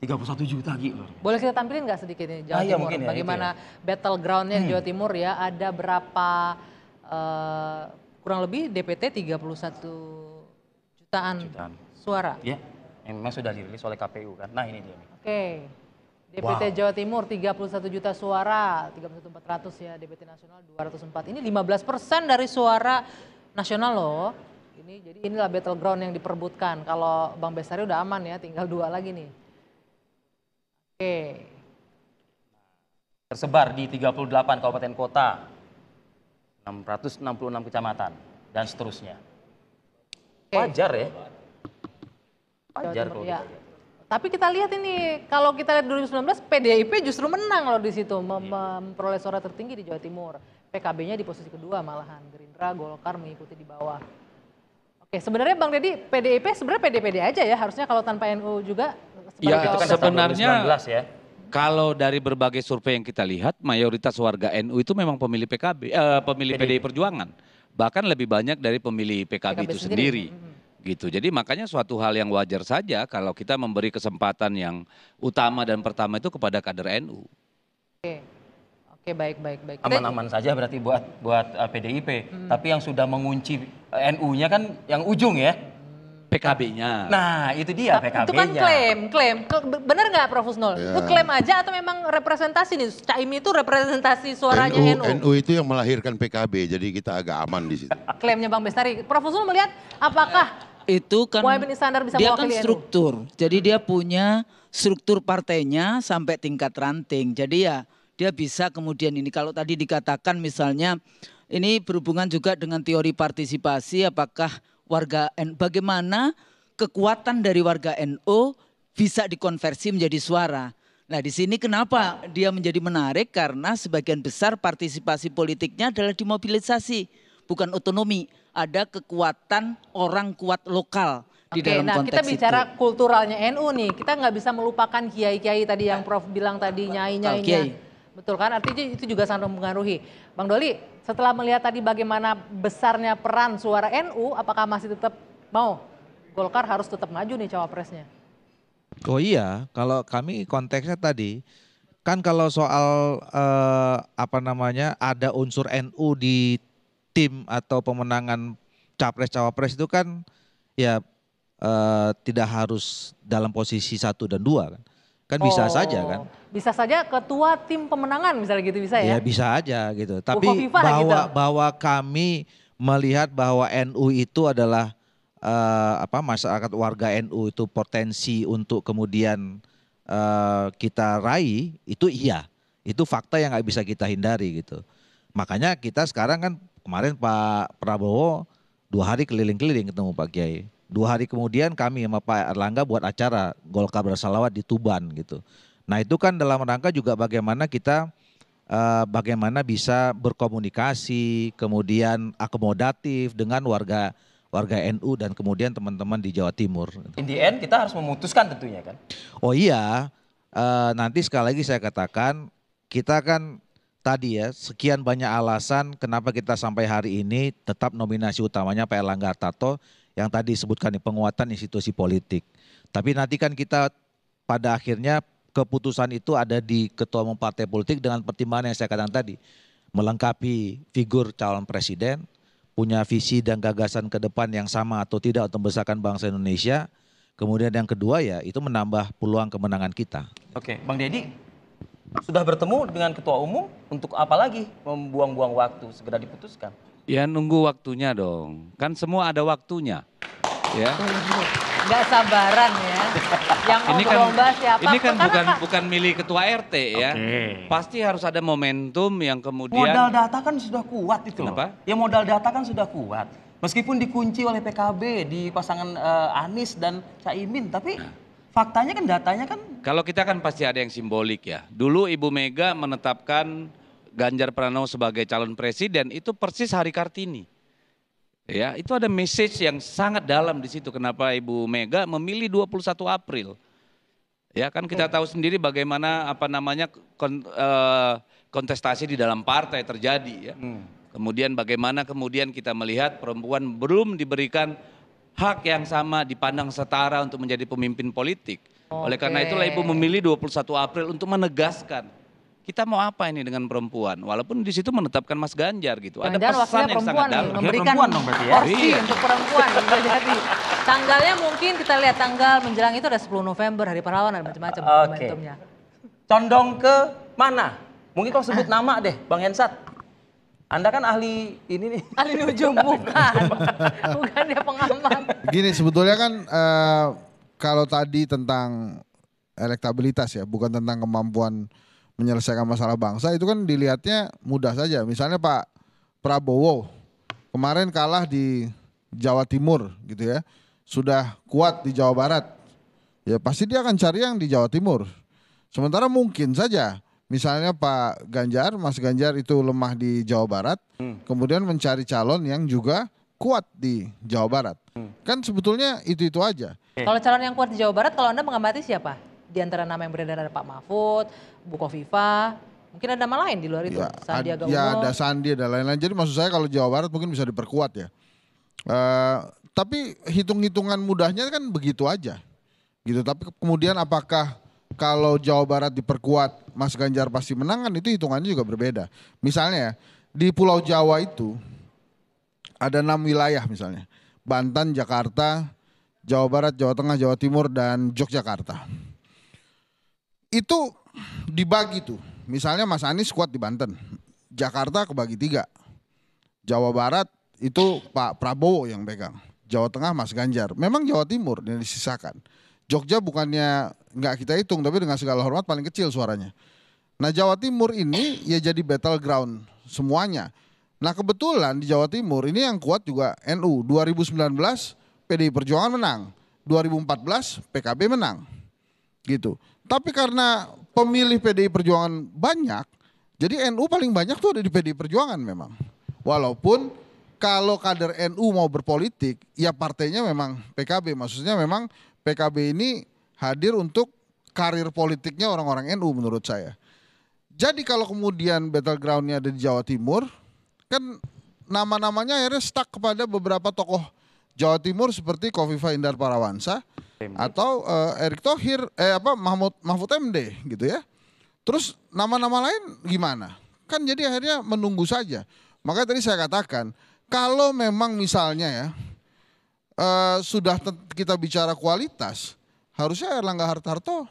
31 juta Gi luar biasa. Boleh kita tampilin nggak sedikit nih Jawa ah, iya, Timur? Ya, mungkin ya, Bagaimana ya. battlegroundnya hmm. Jawa Timur ya ada berapa Eh, kurang lebih DPT 31 jutaan, jutaan. suara. Ya, yang memang sudah dirilis oleh KPU kan. Nah ini dia. Oke. Okay. DPT wow. Jawa Timur 31 juta suara, 31400 ya, DPT nasional 204. Ini 15 persen dari suara nasional loh. Ini jadi inilah battleground yang diperbutkan. Kalau Bang Besari udah aman ya, tinggal dua lagi nih. Oke. Okay. Tersebar di 38 kabupaten kota 666 kecamatan dan seterusnya. Wajar ya. Wajar kalau ya. Gitu. Tapi kita lihat ini kalau kita lihat 2019 PDIP justru menang loh di situ mem iya. memperoleh suara tertinggi di Jawa Timur. PKB-nya di posisi kedua malahan Gerindra, Golkar mengikuti di bawah. Oke, sebenarnya Bang Deddy PDIP sebenarnya PDPD aja ya harusnya kalau tanpa NU juga. Ya, itu kan sebenarnya 2019 ya kalau dari berbagai survei yang kita lihat, mayoritas warga NU itu memang pemilih PKB, eh, pemilih PDI Perjuangan, bahkan lebih banyak dari pemilih PKB, PKB itu sendiri. sendiri mm-hmm. gitu. Jadi makanya suatu hal yang wajar saja kalau kita memberi kesempatan yang utama dan pertama itu kepada kader NU. Oke. Oke, baik baik baik. Aman-aman saja berarti buat buat PDIP. Eh, hmm. Tapi yang sudah mengunci eh, NU-nya kan yang ujung ya. PKB-nya. Nah, itu dia nah, PKB-nya. Itu kan klaim, klaim. Benar nggak Prof. Husnul? Ya. klaim aja atau memang representasi nih? Caimi itu representasi suaranya NU, NU. NU itu yang melahirkan PKB, jadi kita agak aman di situ. Klaimnya Bang Bestari. Prof. Husnul melihat apakah itu kan Muhammad Iskandar bisa dia kan struktur. NU? Jadi dia punya struktur partainya sampai tingkat ranting. Jadi ya dia bisa kemudian ini kalau tadi dikatakan misalnya ini berhubungan juga dengan teori partisipasi apakah warga N, bagaimana kekuatan dari warga NU bisa dikonversi menjadi suara. Nah, di sini kenapa dia menjadi menarik karena sebagian besar partisipasi politiknya adalah dimobilisasi, bukan otonomi. Ada kekuatan orang kuat lokal di Oke, dalam nah konteks kita bicara itu. kulturalnya NU nih, kita nggak bisa melupakan kiai-kiai tadi yang Prof bilang tadi nyai-nyainya. Betul kan? Artinya itu juga sangat mempengaruhi. Bang Doli, setelah melihat tadi bagaimana besarnya peran suara NU, apakah masih tetap mau Golkar harus tetap maju nih cawapresnya? Oh iya, kalau kami konteksnya tadi kan kalau soal eh, apa namanya ada unsur NU di tim atau pemenangan capres cawapres itu kan ya eh, tidak harus dalam posisi satu dan dua kan. Kan bisa oh. saja kan. Bisa saja ketua tim pemenangan misalnya gitu bisa ya. Ya bisa aja gitu. Tapi Bukoviva bahwa gitu. bahwa kami melihat bahwa NU itu adalah uh, apa masyarakat warga NU itu potensi untuk kemudian uh, kita raih itu iya. Itu fakta yang nggak bisa kita hindari gitu. Makanya kita sekarang kan kemarin Pak Prabowo dua hari keliling-keliling ketemu Pak Kiai Dua hari kemudian kami sama Pak Erlangga buat acara Golkar bersalawat di Tuban gitu. Nah itu kan dalam rangka juga bagaimana kita uh, bagaimana bisa berkomunikasi, kemudian akomodatif dengan warga warga NU dan kemudian teman-teman di Jawa Timur. Gitu. In the end kita harus memutuskan tentunya kan? Oh iya, uh, nanti sekali lagi saya katakan kita kan tadi ya sekian banyak alasan kenapa kita sampai hari ini tetap nominasi utamanya Pak Erlangga Tato yang tadi disebutkan penguatan institusi politik. Tapi nanti kan kita pada akhirnya keputusan itu ada di ketua umum partai politik dengan pertimbangan yang saya katakan tadi. Melengkapi figur calon presiden, punya visi dan gagasan ke depan yang sama atau tidak untuk membesarkan bangsa Indonesia. Kemudian yang kedua ya itu menambah peluang kemenangan kita. Oke, Bang Deddy sudah bertemu dengan ketua umum untuk apa lagi membuang-buang waktu segera diputuskan? Ya nunggu waktunya dong. Kan semua ada waktunya. Ya. Gak sabaran ya. Yang ini kan, siapa? Ini kan bukan kan? bukan milih ketua RT ya. Okay. Pasti harus ada momentum yang kemudian. Modal data kan sudah kuat itu. Kenapa? Ya modal data kan sudah kuat. Meskipun dikunci oleh PKB di pasangan uh, Anies dan Caimin, tapi nah. faktanya kan datanya kan. Kalau kita kan pasti ada yang simbolik ya. Dulu Ibu Mega menetapkan Ganjar Pranowo sebagai calon presiden itu persis hari Kartini. Ya, itu ada message yang sangat dalam di situ kenapa Ibu Mega memilih 21 April. Ya kan kita tahu sendiri bagaimana apa namanya eh, kontestasi di dalam partai terjadi ya. Hmm. Kemudian bagaimana kemudian kita melihat perempuan belum diberikan hak yang sama dipandang setara untuk menjadi pemimpin politik. Oleh karena itulah Ibu memilih 21 April untuk menegaskan kita mau apa ini dengan perempuan? Walaupun di situ menetapkan Mas Ganjar gitu. Ada Dan pesan yang sangat dalam. Ya, Memberikan perempuan dong berarti ya. Porsi iya. untuk perempuan. Jadi tanggalnya mungkin kita lihat tanggal menjelang itu ada 10 November hari pahlawan dan macam-macam okay. momentumnya. Condong ke mana? Mungkin kau sebut nama deh Bang Hensat. Anda kan ahli ini nih. Ahli nujum bukan. bukan dia pengamat. Gini sebetulnya kan uh, kalau tadi tentang elektabilitas ya, bukan tentang kemampuan menyelesaikan masalah bangsa itu kan dilihatnya mudah saja. Misalnya Pak Prabowo kemarin kalah di Jawa Timur gitu ya. Sudah kuat di Jawa Barat. Ya pasti dia akan cari yang di Jawa Timur. Sementara mungkin saja misalnya Pak Ganjar, Mas Ganjar itu lemah di Jawa Barat, hmm. kemudian mencari calon yang juga kuat di Jawa Barat. Hmm. Kan sebetulnya itu-itu aja. Kalau calon yang kuat di Jawa Barat kalau Anda mengamati siapa? di antara nama yang beredar ada Pak Mahfud, Bu Kofifa, mungkin ada nama lain di luar itu. Ya, Sandiaga ya Uno. Ya ada Sandi ada lain-lain. Jadi maksud saya kalau Jawa Barat mungkin bisa diperkuat ya. Uh, tapi hitung-hitungan mudahnya kan begitu aja. Gitu. Tapi kemudian apakah kalau Jawa Barat diperkuat Mas Ganjar pasti menang kan itu hitungannya juga berbeda. Misalnya ya, di Pulau Jawa itu ada enam wilayah misalnya. Banten, Jakarta, Jawa Barat, Jawa Tengah, Jawa Timur, dan Yogyakarta itu dibagi tuh. Misalnya Mas Anies kuat di Banten, Jakarta kebagi tiga, Jawa Barat itu Pak Prabowo yang pegang, Jawa Tengah Mas Ganjar. Memang Jawa Timur yang disisakan. Jogja bukannya nggak kita hitung, tapi dengan segala hormat paling kecil suaranya. Nah Jawa Timur ini ya jadi battleground semuanya. Nah kebetulan di Jawa Timur ini yang kuat juga NU. 2019 PDI Perjuangan menang, 2014 PKB menang. Gitu. Tapi karena pemilih PDI Perjuangan banyak, jadi NU paling banyak tuh ada di PDI Perjuangan memang. Walaupun kalau kader NU mau berpolitik, ya partainya memang PKB. Maksudnya memang PKB ini hadir untuk karir politiknya orang-orang NU menurut saya. Jadi kalau kemudian battlegroundnya ada di Jawa Timur, kan nama-namanya akhirnya stuck kepada beberapa tokoh Jawa Timur seperti Kofifa Indar Parawansa, atau uh, Erick Thohir eh apa Mahmud Mahfud MD gitu ya. Terus nama-nama lain gimana? Kan jadi akhirnya menunggu saja. Maka tadi saya katakan kalau memang misalnya ya uh, sudah kita bicara kualitas, harusnya Erlangga Hartarto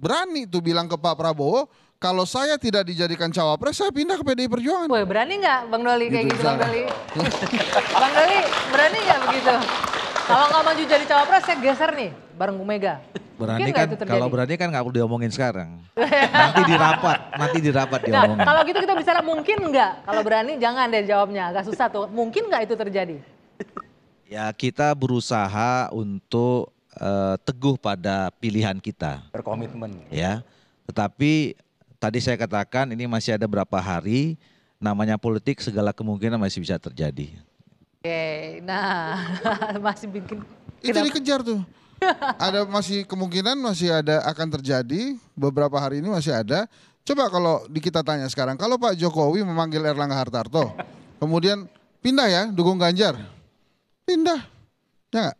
berani tuh bilang ke Pak Prabowo, kalau saya tidak dijadikan cawapres, saya pindah ke PDI Perjuangan. Woy, berani nggak Bang Doli kayak gitu, gitu Bang Doli? Bang Doli, berani nggak begitu? Kalau nggak maju jadi cawapres, saya geser nih bareng Bu Mega. Berani kan, kalau berani kan nggak perlu diomongin sekarang. nanti di rapat, nanti di rapat diomongin. Nah, kalau gitu kita bicara mungkin nggak, kalau berani jangan deh jawabnya, agak susah tuh. Mungkin nggak itu terjadi? Ya kita berusaha untuk uh, teguh pada pilihan kita. Berkomitmen. Ya, tetapi tadi saya katakan ini masih ada berapa hari, namanya politik segala kemungkinan masih bisa terjadi. Oke, nah masih bikin. Itu dikejar tuh ada masih kemungkinan masih ada akan terjadi beberapa hari ini masih ada. Coba kalau di kita tanya sekarang, kalau Pak Jokowi memanggil Erlangga Hartarto, kemudian pindah ya dukung Ganjar, pindah, ya nggak?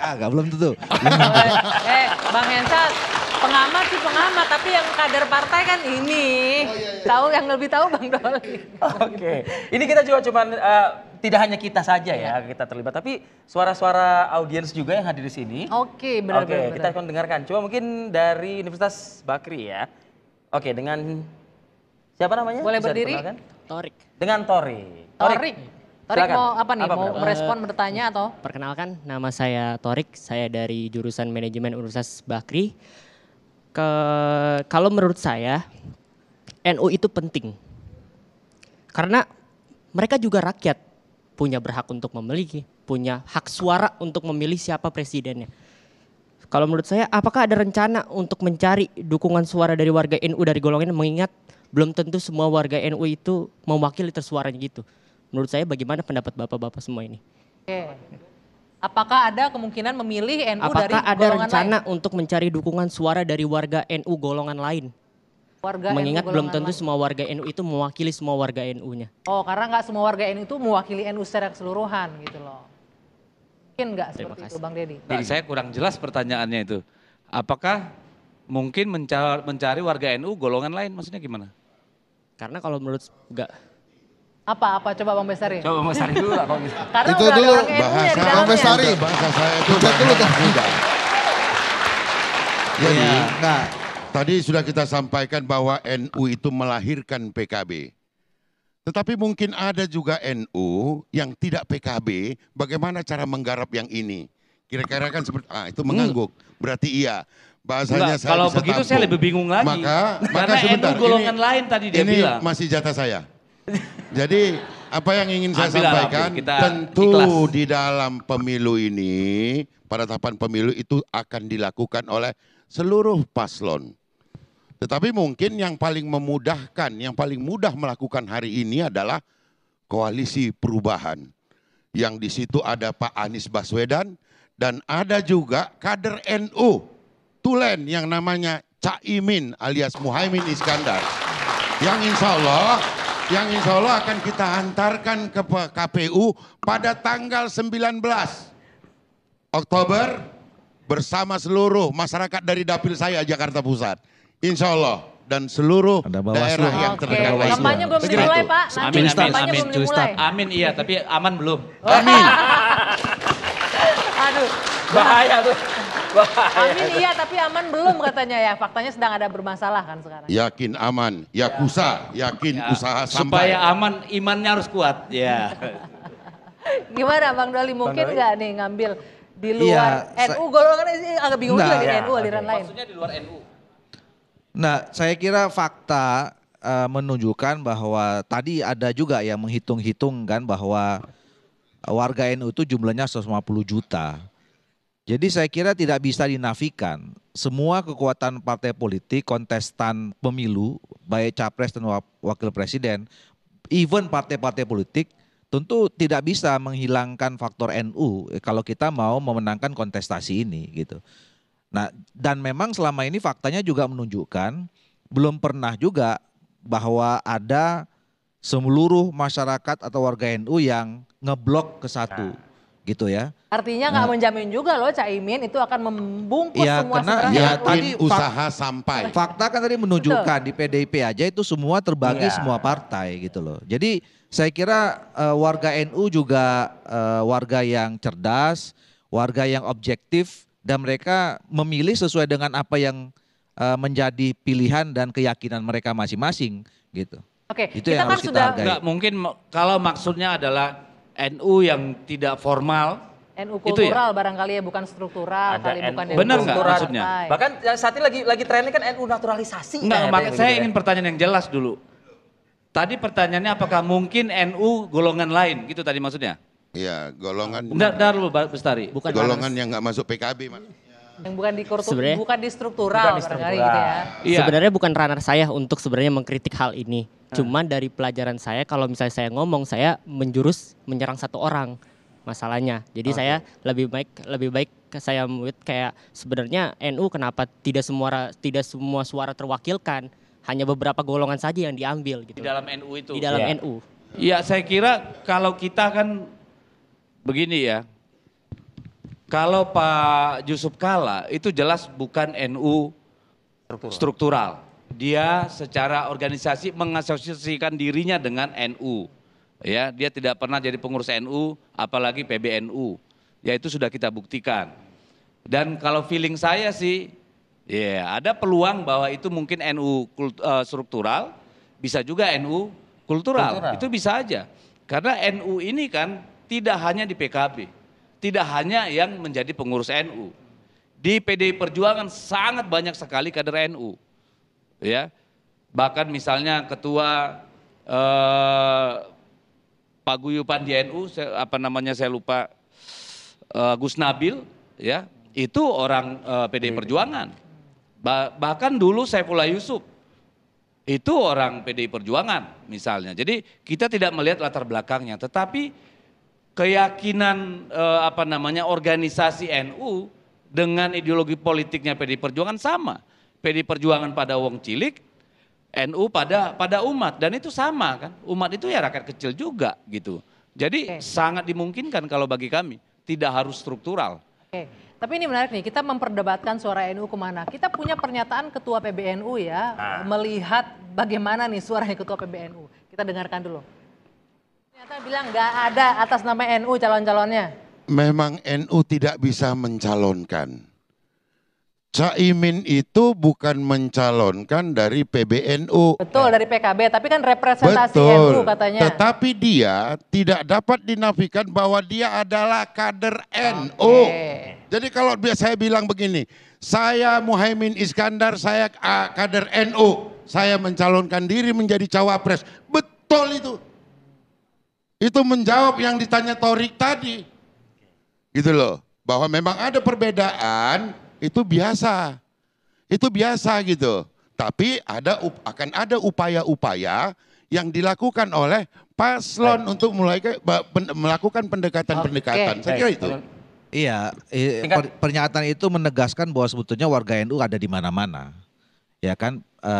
Agak belum tentu. Eh, eh, Bang Hensat, pengamat sih pengamat tapi yang kader partai kan ini oh, iya, iya. tahu yang lebih tahu bang Doli oke okay. ini kita juga cuma uh, eh, tidak hanya kita saja ya iya. kita terlibat tapi suara-suara audiens juga yang hadir di sini oke okay, benar oke okay, kita akan dengarkan coba mungkin dari Universitas Bakri ya oke okay, dengan siapa namanya boleh Bisa berdiri Torik dengan Tori Torik, Torik. Torik mau apa nih? Apa mau benar? merespon, bertanya atau? Perkenalkan, nama saya Torik. Saya dari jurusan manajemen Universitas Bakri ke kalau menurut saya NU itu penting. Karena mereka juga rakyat punya berhak untuk memiliki, punya hak suara untuk memilih siapa presidennya. Kalau menurut saya, apakah ada rencana untuk mencari dukungan suara dari warga NU dari golongan mengingat belum tentu semua warga NU itu mewakili tersuaranya gitu. Menurut saya bagaimana pendapat Bapak-bapak semua ini? Okay. Apakah ada kemungkinan memilih NU Apakah dari ada rencana lain? untuk mencari dukungan suara dari warga NU golongan lain? Warga Mengingat NU belum tentu lain. semua warga NU itu mewakili semua warga NU-nya. Oh, karena nggak semua warga NU itu mewakili NU secara keseluruhan gitu loh. Mungkin nggak seperti kasih. itu Bang Deddy? Nah, saya kurang jelas pertanyaannya itu. Apakah mungkin mencari, mencari warga NU golongan lain maksudnya gimana? Karena kalau menurut nggak apa apa coba Bang Besari? Coba Bang Besari dulu lah Bang Besari. itu dulu bahasa Bang Besari, bahasa saya itu dulu kan. Jadi, ya. nah, tadi sudah kita sampaikan bahwa NU itu melahirkan PKB. Tetapi mungkin ada juga NU yang tidak PKB, bagaimana cara menggarap yang ini? Kira-kira kan seperti ah itu hmm. mengangguk. Berarti iya. Bahasanya Enggak, saya kalau begitu tampung. saya lebih bingung lagi. Maka, maka karena sebentar, NU golongan ini, lain tadi dia ini bilang. masih jatah saya. Jadi apa yang ingin saya ambil sampaikan ambil. Kita tentu ikhlas. di dalam pemilu ini pada tahapan pemilu itu akan dilakukan oleh seluruh paslon. Tetapi mungkin yang paling memudahkan, yang paling mudah melakukan hari ini adalah koalisi perubahan. Yang di situ ada Pak Anies Baswedan dan ada juga kader NU Tulen yang namanya Caimin alias Muhaimin Iskandar. Yang insya Allah yang insya Allah akan kita antarkan ke KPU pada tanggal 19 Oktober bersama seluruh masyarakat dari dapil saya Jakarta Pusat. Insya Allah dan seluruh daerah yang okay. Oke, kampanye belum dimulai Pak. Nanti amin, amin, amin, amin, amin, amin, iya tapi aman belum. Amin. Aduh. Bahaya tuh. Amin iya tapi aman belum katanya ya. Faktanya sedang ada bermasalah kan sekarang. Yakin aman, yakusa, yakin ya. usaha sampai. Supaya aman imannya harus kuat ya. Gimana Bang Doli mungkin nggak nih ngambil di luar ya, NU golongan ini agak bingung nah, juga di ya. NU aliran lain. Maksudnya di luar NU. Nah, saya kira fakta uh, menunjukkan bahwa tadi ada juga yang menghitung-hitung kan bahwa warga NU itu jumlahnya 150 juta jadi saya kira tidak bisa dinafikan semua kekuatan partai politik, kontestan pemilu, baik capres dan wakil presiden, even partai-partai politik tentu tidak bisa menghilangkan faktor NU kalau kita mau memenangkan kontestasi ini gitu. Nah, dan memang selama ini faktanya juga menunjukkan belum pernah juga bahwa ada seluruh masyarakat atau warga NU yang ngeblok ke satu gitu ya. Artinya nggak nah. menjamin juga loh Caimin itu akan membungkus ya, semua karena ya iya, tadi usaha fak, sampai. Fakta kan tadi menunjukkan Betul. di PDIP aja itu semua terbagi ya. semua partai gitu loh. Jadi saya kira uh, warga NU juga uh, warga yang cerdas, warga yang objektif dan mereka memilih sesuai dengan apa yang uh, menjadi pilihan dan keyakinan mereka masing-masing gitu. Oke, itu kita yang kan harus kita sudah hargai. mungkin kalau maksudnya adalah NU yang tidak formal NU kultural itu ya? barangkali ya bukan struktural Ada kali NU. benar nggak maksudnya bahkan ya, saat ini lagi lagi trennya kan NU naturalisasi nggak gitu ya, maka saya gitu ingin ya. pertanyaan yang jelas dulu tadi pertanyaannya apakah mungkin NU golongan lain gitu tadi maksudnya Iya, golongan. Enggak, enggak enggak, Bestari. Bukan golongan yang enggak masuk PKB, Mas. Yang bukan di kurtu, bukan di struktural, bukan di struktural. gitu ya. Iya. Sebenarnya bukan ranah saya untuk sebenarnya mengkritik hal ini. Hmm. dari pelajaran saya kalau misalnya saya ngomong saya menjurus menyerang satu orang masalahnya. Jadi okay. saya lebih baik lebih baik saya mewit kayak sebenarnya NU kenapa tidak semua tidak semua suara terwakilkan, hanya beberapa golongan saja yang diambil gitu. Di dalam NU itu. Di dalam ya. NU. Iya, saya kira kalau kita kan begini ya, kalau Pak Yusuf Kala itu jelas bukan NU struktural. struktural. Dia secara organisasi mengasosiasikan dirinya dengan NU. Ya, dia tidak pernah jadi pengurus NU, apalagi PBNU. Ya itu sudah kita buktikan. Dan kalau feeling saya sih, ya yeah, ada peluang bahwa itu mungkin NU eh, struktural, bisa juga NU kultural. kultural. Itu bisa aja. Karena NU ini kan tidak hanya di PKB tidak hanya yang menjadi pengurus NU. Di PDI Perjuangan sangat banyak sekali kader NU. Ya. Bahkan misalnya ketua eh, paguyupan di NU apa namanya saya lupa eh, Gus Nabil ya, itu orang eh, PDI Perjuangan. bahkan dulu saya pula Yusuf itu orang PDI Perjuangan misalnya. Jadi kita tidak melihat latar belakangnya, tetapi keyakinan eh, apa namanya organisasi NU dengan ideologi politiknya PD Perjuangan sama. PD Perjuangan pada wong cilik, NU pada pada umat dan itu sama kan. Umat itu ya rakyat kecil juga gitu. Jadi Oke. sangat dimungkinkan kalau bagi kami tidak harus struktural. Oke. Tapi ini menarik nih, kita memperdebatkan suara NU kemana. Kita punya pernyataan Ketua PBNU ya, ah. melihat bagaimana nih suara Ketua PBNU. Kita dengarkan dulu. Ternyata bilang nggak ada atas nama NU calon-calonnya? Memang NU tidak bisa mencalonkan. Caimin itu bukan mencalonkan dari PBNU. Betul, dari PKB, tapi kan representasi Betul. NU katanya. Tetapi dia tidak dapat dinafikan bahwa dia adalah kader NU. Jadi kalau biasa saya bilang begini, saya Muhaimin Iskandar, saya ah, kader NU, saya mencalonkan diri menjadi cawapres. Betul itu itu menjawab yang ditanya Torik tadi. Gitu loh. Bahwa memang ada perbedaan, itu biasa. Itu biasa gitu. Tapi ada akan ada upaya-upaya yang dilakukan oleh paslon untuk mulai ke, melakukan pendekatan-pendekatan. Okay. Saya kira itu. Iya, per, pernyataan itu menegaskan bahwa sebetulnya warga NU ada di mana-mana. Ya kan? E,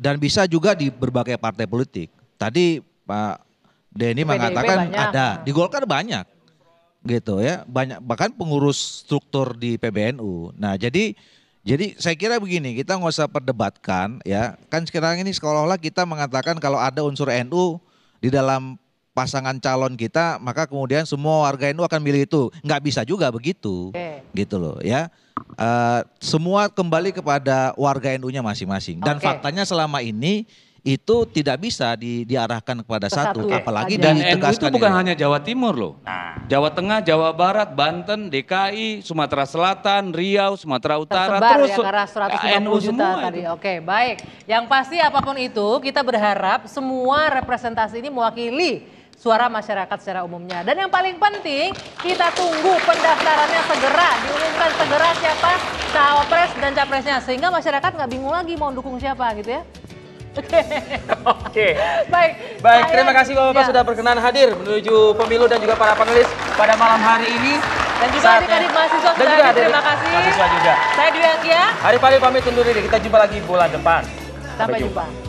dan bisa juga di berbagai partai politik. Tadi Pak Denny mengatakan banyak. ada. Di Golkar banyak. Gitu ya, banyak bahkan pengurus struktur di PBNU. Nah, jadi jadi saya kira begini, kita nggak usah perdebatkan ya. Kan sekarang ini seolah-olah kita mengatakan kalau ada unsur NU di dalam pasangan calon kita, maka kemudian semua warga NU akan milih itu. Nggak bisa juga begitu. Okay. Gitu loh ya. Uh, semua kembali kepada warga NU-nya masing-masing. Dan okay. faktanya selama ini itu tidak bisa di, diarahkan kepada satu, satu apalagi dan NU itu bukan itu. hanya Jawa Timur loh. Nah. Jawa Tengah, Jawa Barat, Banten, DKI, Sumatera Selatan, Riau, Sumatera Utara, Tersebar ya, terus ya, karena 150 eh, NU juta tadi. Oke, baik. Yang pasti apapun itu kita berharap semua representasi ini mewakili suara masyarakat secara umumnya. Dan yang paling penting, kita tunggu pendaftarannya segera, diumumkan segera siapa cawapres dan capresnya, sehingga masyarakat nggak bingung lagi mau dukung siapa gitu ya. Oke. Oke. Baik. Baik, terima kasih Bapak ya. sudah berkenan hadir menuju pemilu dan juga para panelis pada malam hari ini. Dan juga adik-adik mahasiswa dan juga hadir, terima kasih. Mahasiswa juga. Saya Dwi Akia. Hari paling pamit undur diri. Kita jumpa lagi bulan depan. Sampai, Sampai jumpa. jumpa.